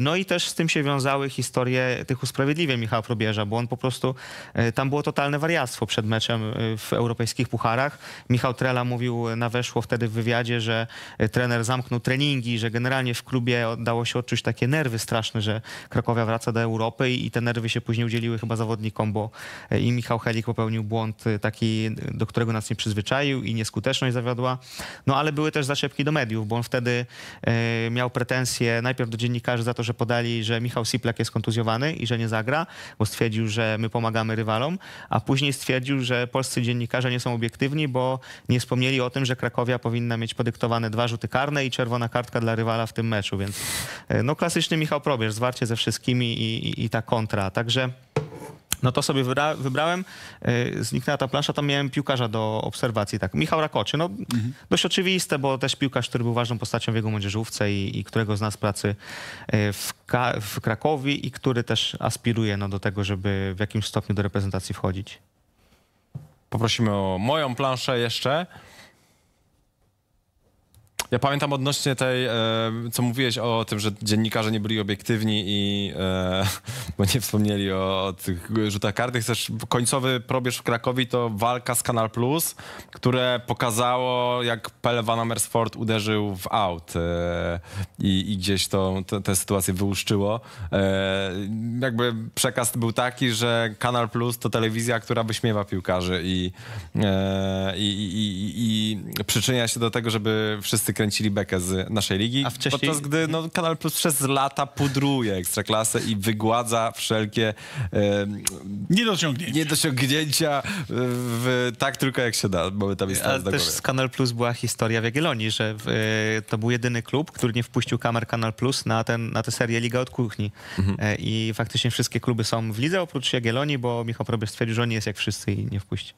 No i też z tym się wiązały historie tych usprawiedliwień Michała Probierza, bo on po prostu, tam było totalne wariactwo przed meczem w europejskich pucharach. Michał Trela mówił na weszło wtedy w wywiadzie, że trener zamknął treningi, że generalnie w klubie dało się odczuć takie nerwy straszne, że Krakowia wraca do Europy i i te nerwy się później udzieliły chyba zawodnikom, bo e, i Michał Helik popełnił błąd e, taki, do którego nas nie przyzwyczaił i nieskuteczność zawiodła. No ale były też zaczepki do mediów, bo on wtedy e, miał pretensje najpierw do dziennikarzy za to, że podali, że Michał Siplak jest kontuzjowany i że nie zagra, bo stwierdził, że my pomagamy rywalom, a później stwierdził, że polscy dziennikarze nie są obiektywni, bo nie wspomnieli o tym, że Krakowia powinna mieć podyktowane dwa rzuty karne i czerwona kartka dla rywala w tym meczu, więc no klasyczny Michał Probierz, zwarcie ze wszystkimi i, i, i ta kontra. Także no to sobie wybra wybrałem, e, zniknęła ta plansza, tam miałem piłkarza do obserwacji, tak, Michał Rakoczy, no mhm. dość oczywiste, bo też piłkarz, który był ważną postacią w jego młodzieżówce i, i którego zna z pracy e, w, Ka w Krakowie i który też aspiruje no, do tego, żeby w jakimś stopniu do reprezentacji wchodzić. Poprosimy o moją planszę jeszcze. Ja pamiętam odnośnie tej, e, co mówiłeś o tym, że dziennikarze nie byli obiektywni i e, bo nie wspomnieli o, o tych rzutach karnych. Też końcowy probierz w Krakowie to walka z Kanal Plus, które pokazało, jak Pele Van Amersfoort uderzył w aut e, i, i, gdzieś to, tę sytuację wyłuszczyło. E, jakby przekaz był taki, że Kanal Plus to telewizja, która wyśmiewa piłkarzy i, e, i, i, i przyczynia się do tego, żeby wszyscy kręcili bekę z naszej ligi, A wcześniej... podczas gdy no, Kanal Plus przez lata pudruje Ekstraklasę i wygładza wszelkie e, niedociągnięcia, niedociągnięcia w, tak tylko jak się da, bo tam jest Ale tak też z Kanal Plus była historia w Jagiellonii, że w, e, to był jedyny klub, który nie wpuścił kamer Kanal Plus na, ten, na tę serię Liga od Kuchni. Mhm. E, I faktycznie wszystkie kluby są w lidze oprócz Jagiellonii, bo Michał Probierz stwierdził, że on nie jest jak wszyscy i nie wpuści.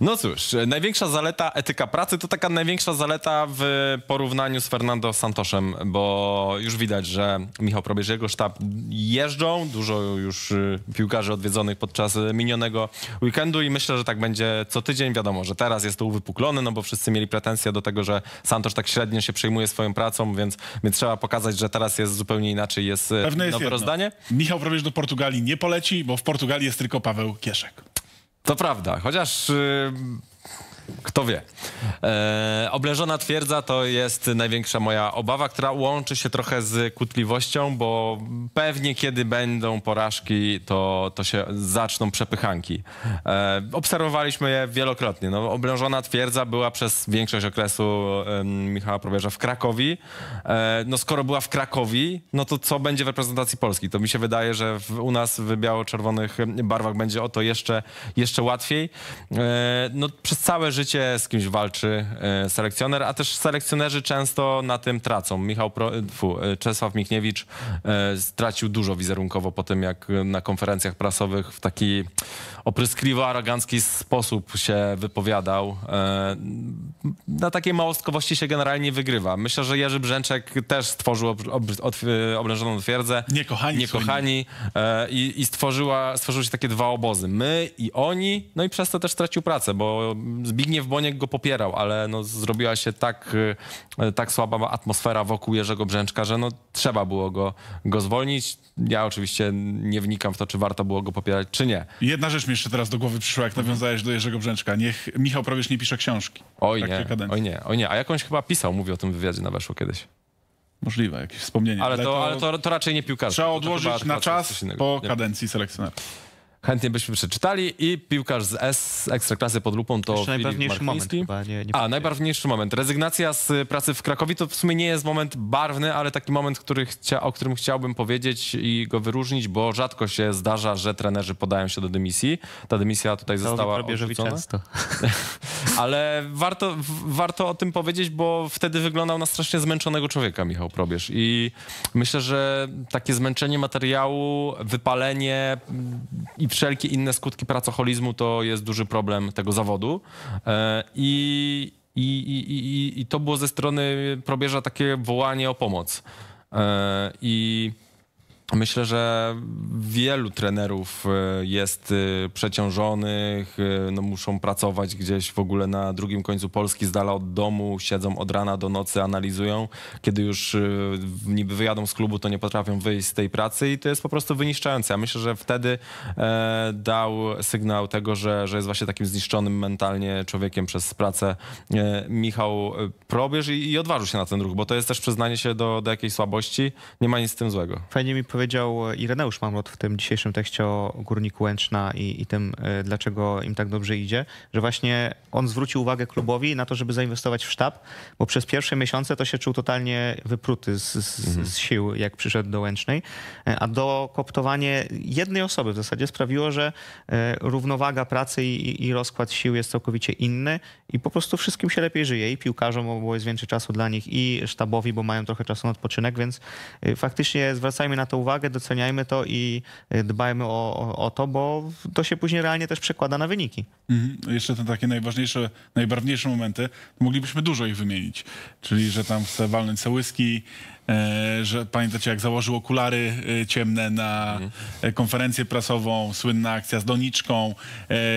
No cóż, największa zaleta etyka pracy to taka największa zaleta w porównaniu z Fernando Santoszem, bo już widać, że Michał Probierz i jego sztab jeżdżą, dużo już y, piłkarzy odwiedzonych podczas minionego weekendu i myślę, że tak będzie co tydzień. Wiadomo, że teraz jest to uwypuklone, no bo wszyscy mieli pretensje do tego, że Santosz tak średnio się przejmuje swoją pracą, więc, więc trzeba pokazać, że teraz jest zupełnie inaczej, jest Pewne nowe rozdanie. Michał Probierz do Portugalii nie poleci, bo w Portugalii jest tylko Paweł Kieszek. To prawda, chociaż... Y, kto wie. E, twierdza to jest największa moja obawa, która łączy się trochę z kutliwością, bo pewnie kiedy będą porażki, to, to się zaczną przepychanki. E, obserwowaliśmy je wielokrotnie. No, oblężona twierdza była przez większość okresu e, Michała Probierza w Krakowi. E, no skoro była w Krakowi, no to co będzie w reprezentacji Polski? To mi się wydaje, że w, u nas w biało-czerwonych barwach będzie o to jeszcze, jeszcze łatwiej. E, no przez całe życie z kimś walczy e, selekcjoner, a też selekcjonerzy często na tym tracą. Michał Pro, e, fu, e, Czesław Michniewicz stracił dużo wizerunkowo po tym, jak na konferencjach prasowych w taki opryskliwo-arogancki sposób się wypowiadał. Na takiej małostkowości się generalnie wygrywa. Myślę, że Jerzy Brzęczek też stworzył ob, ob, ob obrężoną twierdzę. Niekochani. Niekochani. I, i stworzyła, stworzyły się takie dwa obozy. My i oni. No i przez to też stracił pracę, bo zbił Zbigniew Boniek go popierał, ale no, zrobiła się tak, y, tak słaba atmosfera wokół Jerzego Brzęczka, że no, trzeba było go, go zwolnić. Ja oczywiście nie wnikam w to, czy warto było go popierać, czy nie. Jedna rzecz mi jeszcze teraz do głowy przyszła, jak mhm. nawiązałeś do Jerzego Brzęczka. Niech Michał Prawiesz nie pisze książki. Oj nie, oj nie, oj nie. A jakąś chyba pisał, mówi o tym wywiadzie na Weszło kiedyś. Możliwe, jakieś wspomnienie. Ale, ale to, to, ale to, to raczej nie piłkarz. Trzeba odłożyć na czas po kadencji selekcjonera. Chętnie byśmy przeczytali i piłkarz z S Ekstraklasy pod lupą to Jeszcze Filip najbarwniejszy moment chyba, nie, nie A, najbarwniejszy moment. Rezygnacja z pracy w Krakowie to w sumie nie jest moment barwny, ale taki moment, który chcia, o którym chciałbym powiedzieć i go wyróżnić, bo rzadko się zdarza, że trenerzy podają się do dymisji. Ta dymisja tutaj to została często. ale warto, warto o tym powiedzieć, bo wtedy wyglądał na strasznie zmęczonego człowieka Michał Probierz i myślę, że takie zmęczenie materiału, wypalenie mm, i wszelkie inne skutki pracocholizmu to jest duży problem tego zawodu. E, I, i, i, i to było ze strony probierza takie wołanie o pomoc. E, I Myślę, że wielu trenerów e, jest e, przeciążonych, e, no muszą pracować gdzieś w ogóle na drugim końcu Polski, z dala od domu, siedzą od rana do nocy, analizują. Kiedy już niby wyjadą z klubu, to nie potrafią wyjść z tej pracy i to jest po prostu wyniszczające. Ja myślę, że wtedy dał sygnał tego, że, że jest właśnie takim zniszczonym mentalnie człowiekiem przez pracę Michał Probierz i, i odważył się na ten ruch, bo to jest też przyznanie się do, do jakiejś słabości. Nie ma nic z tym złego. Fajnie mi powiedział e, Ireneusz Mamrot w tym dzisiejszym tekście o Górniku Łęczna i, i tym, e, dlaczego im tak dobrze idzie, że właśnie on zwrócił uwagę klubowi na to, żeby zainwestować w sztab, bo przez pierwsze miesiące to się czuł totalnie wypruty z, z, mhm. z sił, jak przyszedł do Łęcznej, e, a dokoptowanie jednej osoby w zasadzie sprawiło, że równowaga pracy i, i rozkład sił jest całkowicie inny i po prostu wszystkim się lepiej żyje i piłkarzom, bo jest więcej czasu dla nich i sztabowi, bo mają trochę czasu na odpoczynek, więc faktycznie zwracajmy na to uwagę uwagę, doceniajmy to i y, dbajmy o, o to, bo to się później realnie też przekłada na wyniki. Mhm. No jeszcze te takie najważniejsze, najbarwniejsze momenty, moglibyśmy dużo ich wymienić, czyli że tam chce walnąć Sołyski, E, że pamiętacie, jak założył okulary e, ciemne na e, konferencję prasową, słynna akcja z doniczką,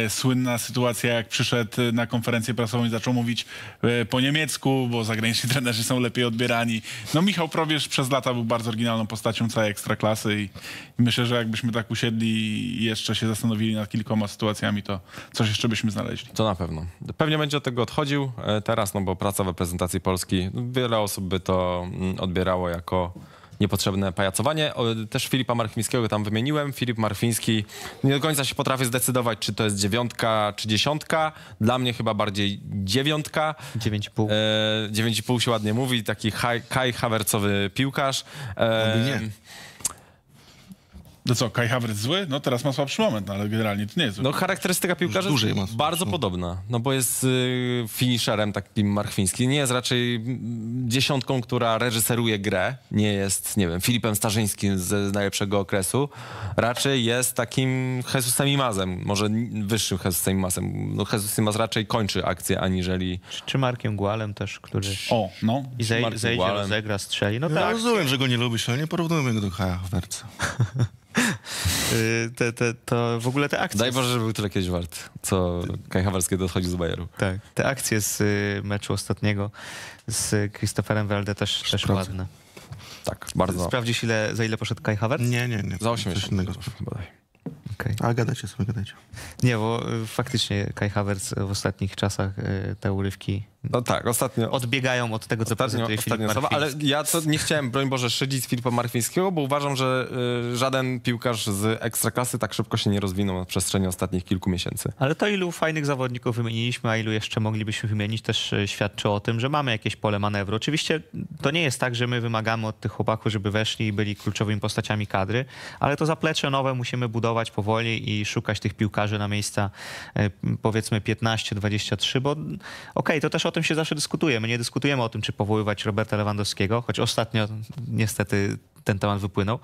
słynna sytuacja, jak przyszedł na konferencję prasową i zaczął mówić po niemiecku, bo zagraniczni trenerzy są lepiej odbierani. No Michał Prowierz przez lata był bardzo oryginalną postacią całej Ekstraklasy i myślę, że jakbyśmy tak usiedli i jeszcze się zastanowili nad kilkoma sytuacjami, to coś jeszcze byśmy znaleźli. To na pewno. Pewnie będzie od tego odchodził teraz, no bo praca w reprezentacji Polski, wiele osób by to mm, odbierało jako niepotrzebne pajacowanie. Też Filipa Marchmińskiego tam wymieniłem. Filip Marfiński nie do końca się potrafię zdecydować, czy to jest dziewiątka, czy dziesiątka. Dla mnie chyba bardziej dziewiątka. Dziewięć pół. E, dziewięć pół się ładnie mówi, taki haj, kaj hawercowy piłkarz. E, nie. No co, Kai Havertz zły? No teraz ma słabszy moment, no ale generalnie to nie jest zły. No charakterystyka piłkarza jest bardzo podobna, no bo jest y, finisherem takim Markwiński. nie jest raczej dziesiątką, która reżyseruje grę, nie jest, nie wiem, Filipem Starzyńskim z najlepszego okresu, raczej jest takim Jezusem Imazem, może wyższym Jezusem Imazem. No Jesus Imaz raczej kończy akcję, aniżeli... Czy, czy Markiem Gualem też, który... O, no. I zej, zejdzie, Gualem. rozegra, strzeli, no ja tak. Rozumiem, że go nie lubisz, ale nie porównujmy go do Kai Havertza. Y, te, te, to w ogóle te akcje... Daj Boże, żeby był tyle kiedyś wart, co Kai Havertz, kiedy odchodzi z Bayeru. Tak, te akcje z y, meczu ostatniego z Christopherem Welde też, też ładne. Tak, bardzo. Sprawdzisz, ile, za ile poszedł Kai Havertz? Nie, nie, nie. Za 8 innego. Chyba Okay. A gadajcie sobie, gadacie? Nie, bo y, faktycznie Kai Havertz y, w ostatnich czasach y, te urywki no tak, ostatnio. Odbiegają od tego, co ostatnio, prezentuje ostatnio Ale ja to nie chciałem, broń Boże, szydzić Filipa Marfińskiego, bo uważam, że żaden piłkarz z Ekstraklasy tak szybko się nie rozwinął na przestrzeni ostatnich kilku miesięcy. Ale to ilu fajnych zawodników wymieniliśmy, a ilu jeszcze moglibyśmy wymienić, też świadczy o tym, że mamy jakieś pole manewru. Oczywiście to nie jest tak, że my wymagamy od tych chłopaków, żeby weszli i byli kluczowymi postaciami kadry, ale to zaplecze nowe musimy budować powoli powoli i szukać tych piłkarzy na miejsca e, powiedzmy 15-23, bo okej, okay, to też o tym się zawsze dyskutuje. My nie dyskutujemy o tym, czy powoływać Roberta Lewandowskiego, choć ostatnio niestety ten temat wypłynął,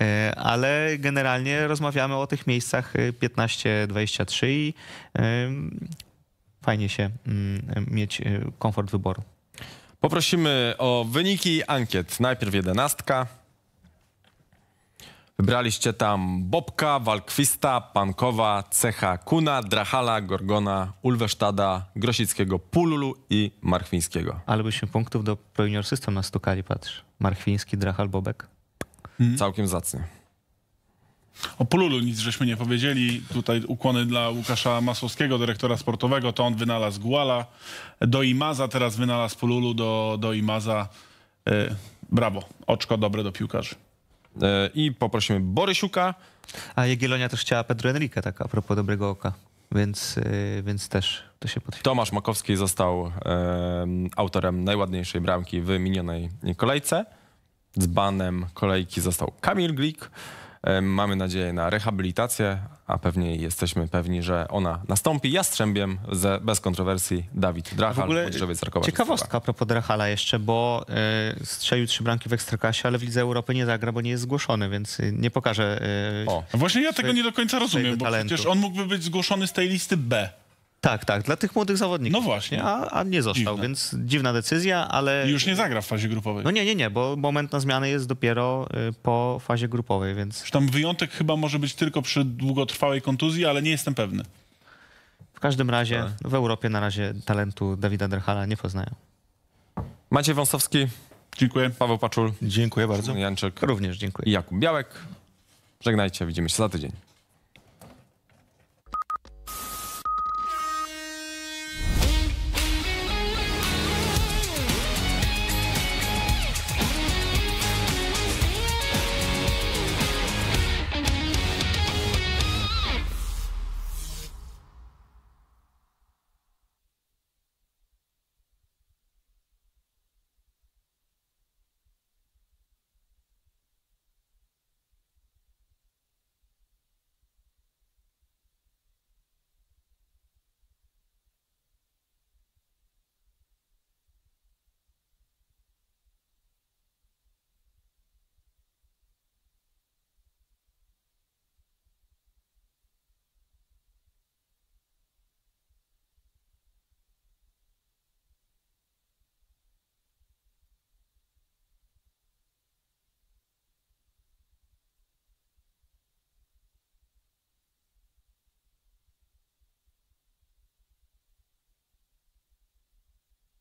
e, ale generalnie rozmawiamy o tych miejscach 15-23 e, i fajnie się mm, mieć komfort wyboru. Poprosimy o wyniki ankiet. Najpierw jedenastka. Wybraliście tam Bobka, Walkwista, Pankowa, Cecha Kuna, Drahala, Gorgona, Ulwesztada, Grosickiego, Pululu i Marchwińskiego. Ale byśmy punktów do Pro Junior System nastukali, patrz. Marchwiński, Drachal, Bobek. Mhm. Całkiem zacnie. O Pululu nic żeśmy nie powiedzieli. Tutaj ukłony dla Łukasza Masłowskiego, dyrektora sportowego. To on wynalazł Guala. Do Imaza teraz wynalazł Pululu, do, do Imaza. Yy, brawo, oczko dobre do piłkarzy. E, I poprosimy Borysiuka. A Jagielonia też chciała Pedro Enrique, tak a propos dobrego oka. Więc, e, więc też to się potwierdza. Tomasz Makowski został e, autorem najładniejszej bramki w minionej kolejce. Z banem kolejki został Kamil Glik. Mamy nadzieję na rehabilitację, a pewnie jesteśmy pewni, że ona nastąpi. Jastrzębiem ze, bez kontrowersji Dawid Drachal, młodzieżowiec Ciekawostka a propos Drachala jeszcze, bo y, strzelił trzy bramki w Ekstraklasie, ale w Lidze Europy nie zagra, bo nie jest zgłoszony, więc e, nie pokaże... Y, o. Właśnie ja tego nie do końca rozumiem, bo talentu. przecież on mógłby być zgłoszony z tej listy B. Tak, tak, dla tych młodych zawodników. No właśnie. A, a nie został, więc dziwna decyzja, ale... Już nie zagra w fazie grupowej. No nie, nie, nie, bo moment na zmianę jest dopiero y, po fazie grupowej, więc... Już tam wyjątek chyba może być tylko przy długotrwałej kontuzji, ale nie jestem pewny. W każdym razie tak. w Europie na razie talentu Dawida Derhala nie poznają. Maciej Wąsowski. Dziękuję. Paweł Paczul. Dziękuję bardzo. Janczyk. Również dziękuję. I Jakub Białek. Żegnajcie, widzimy się za tydzień.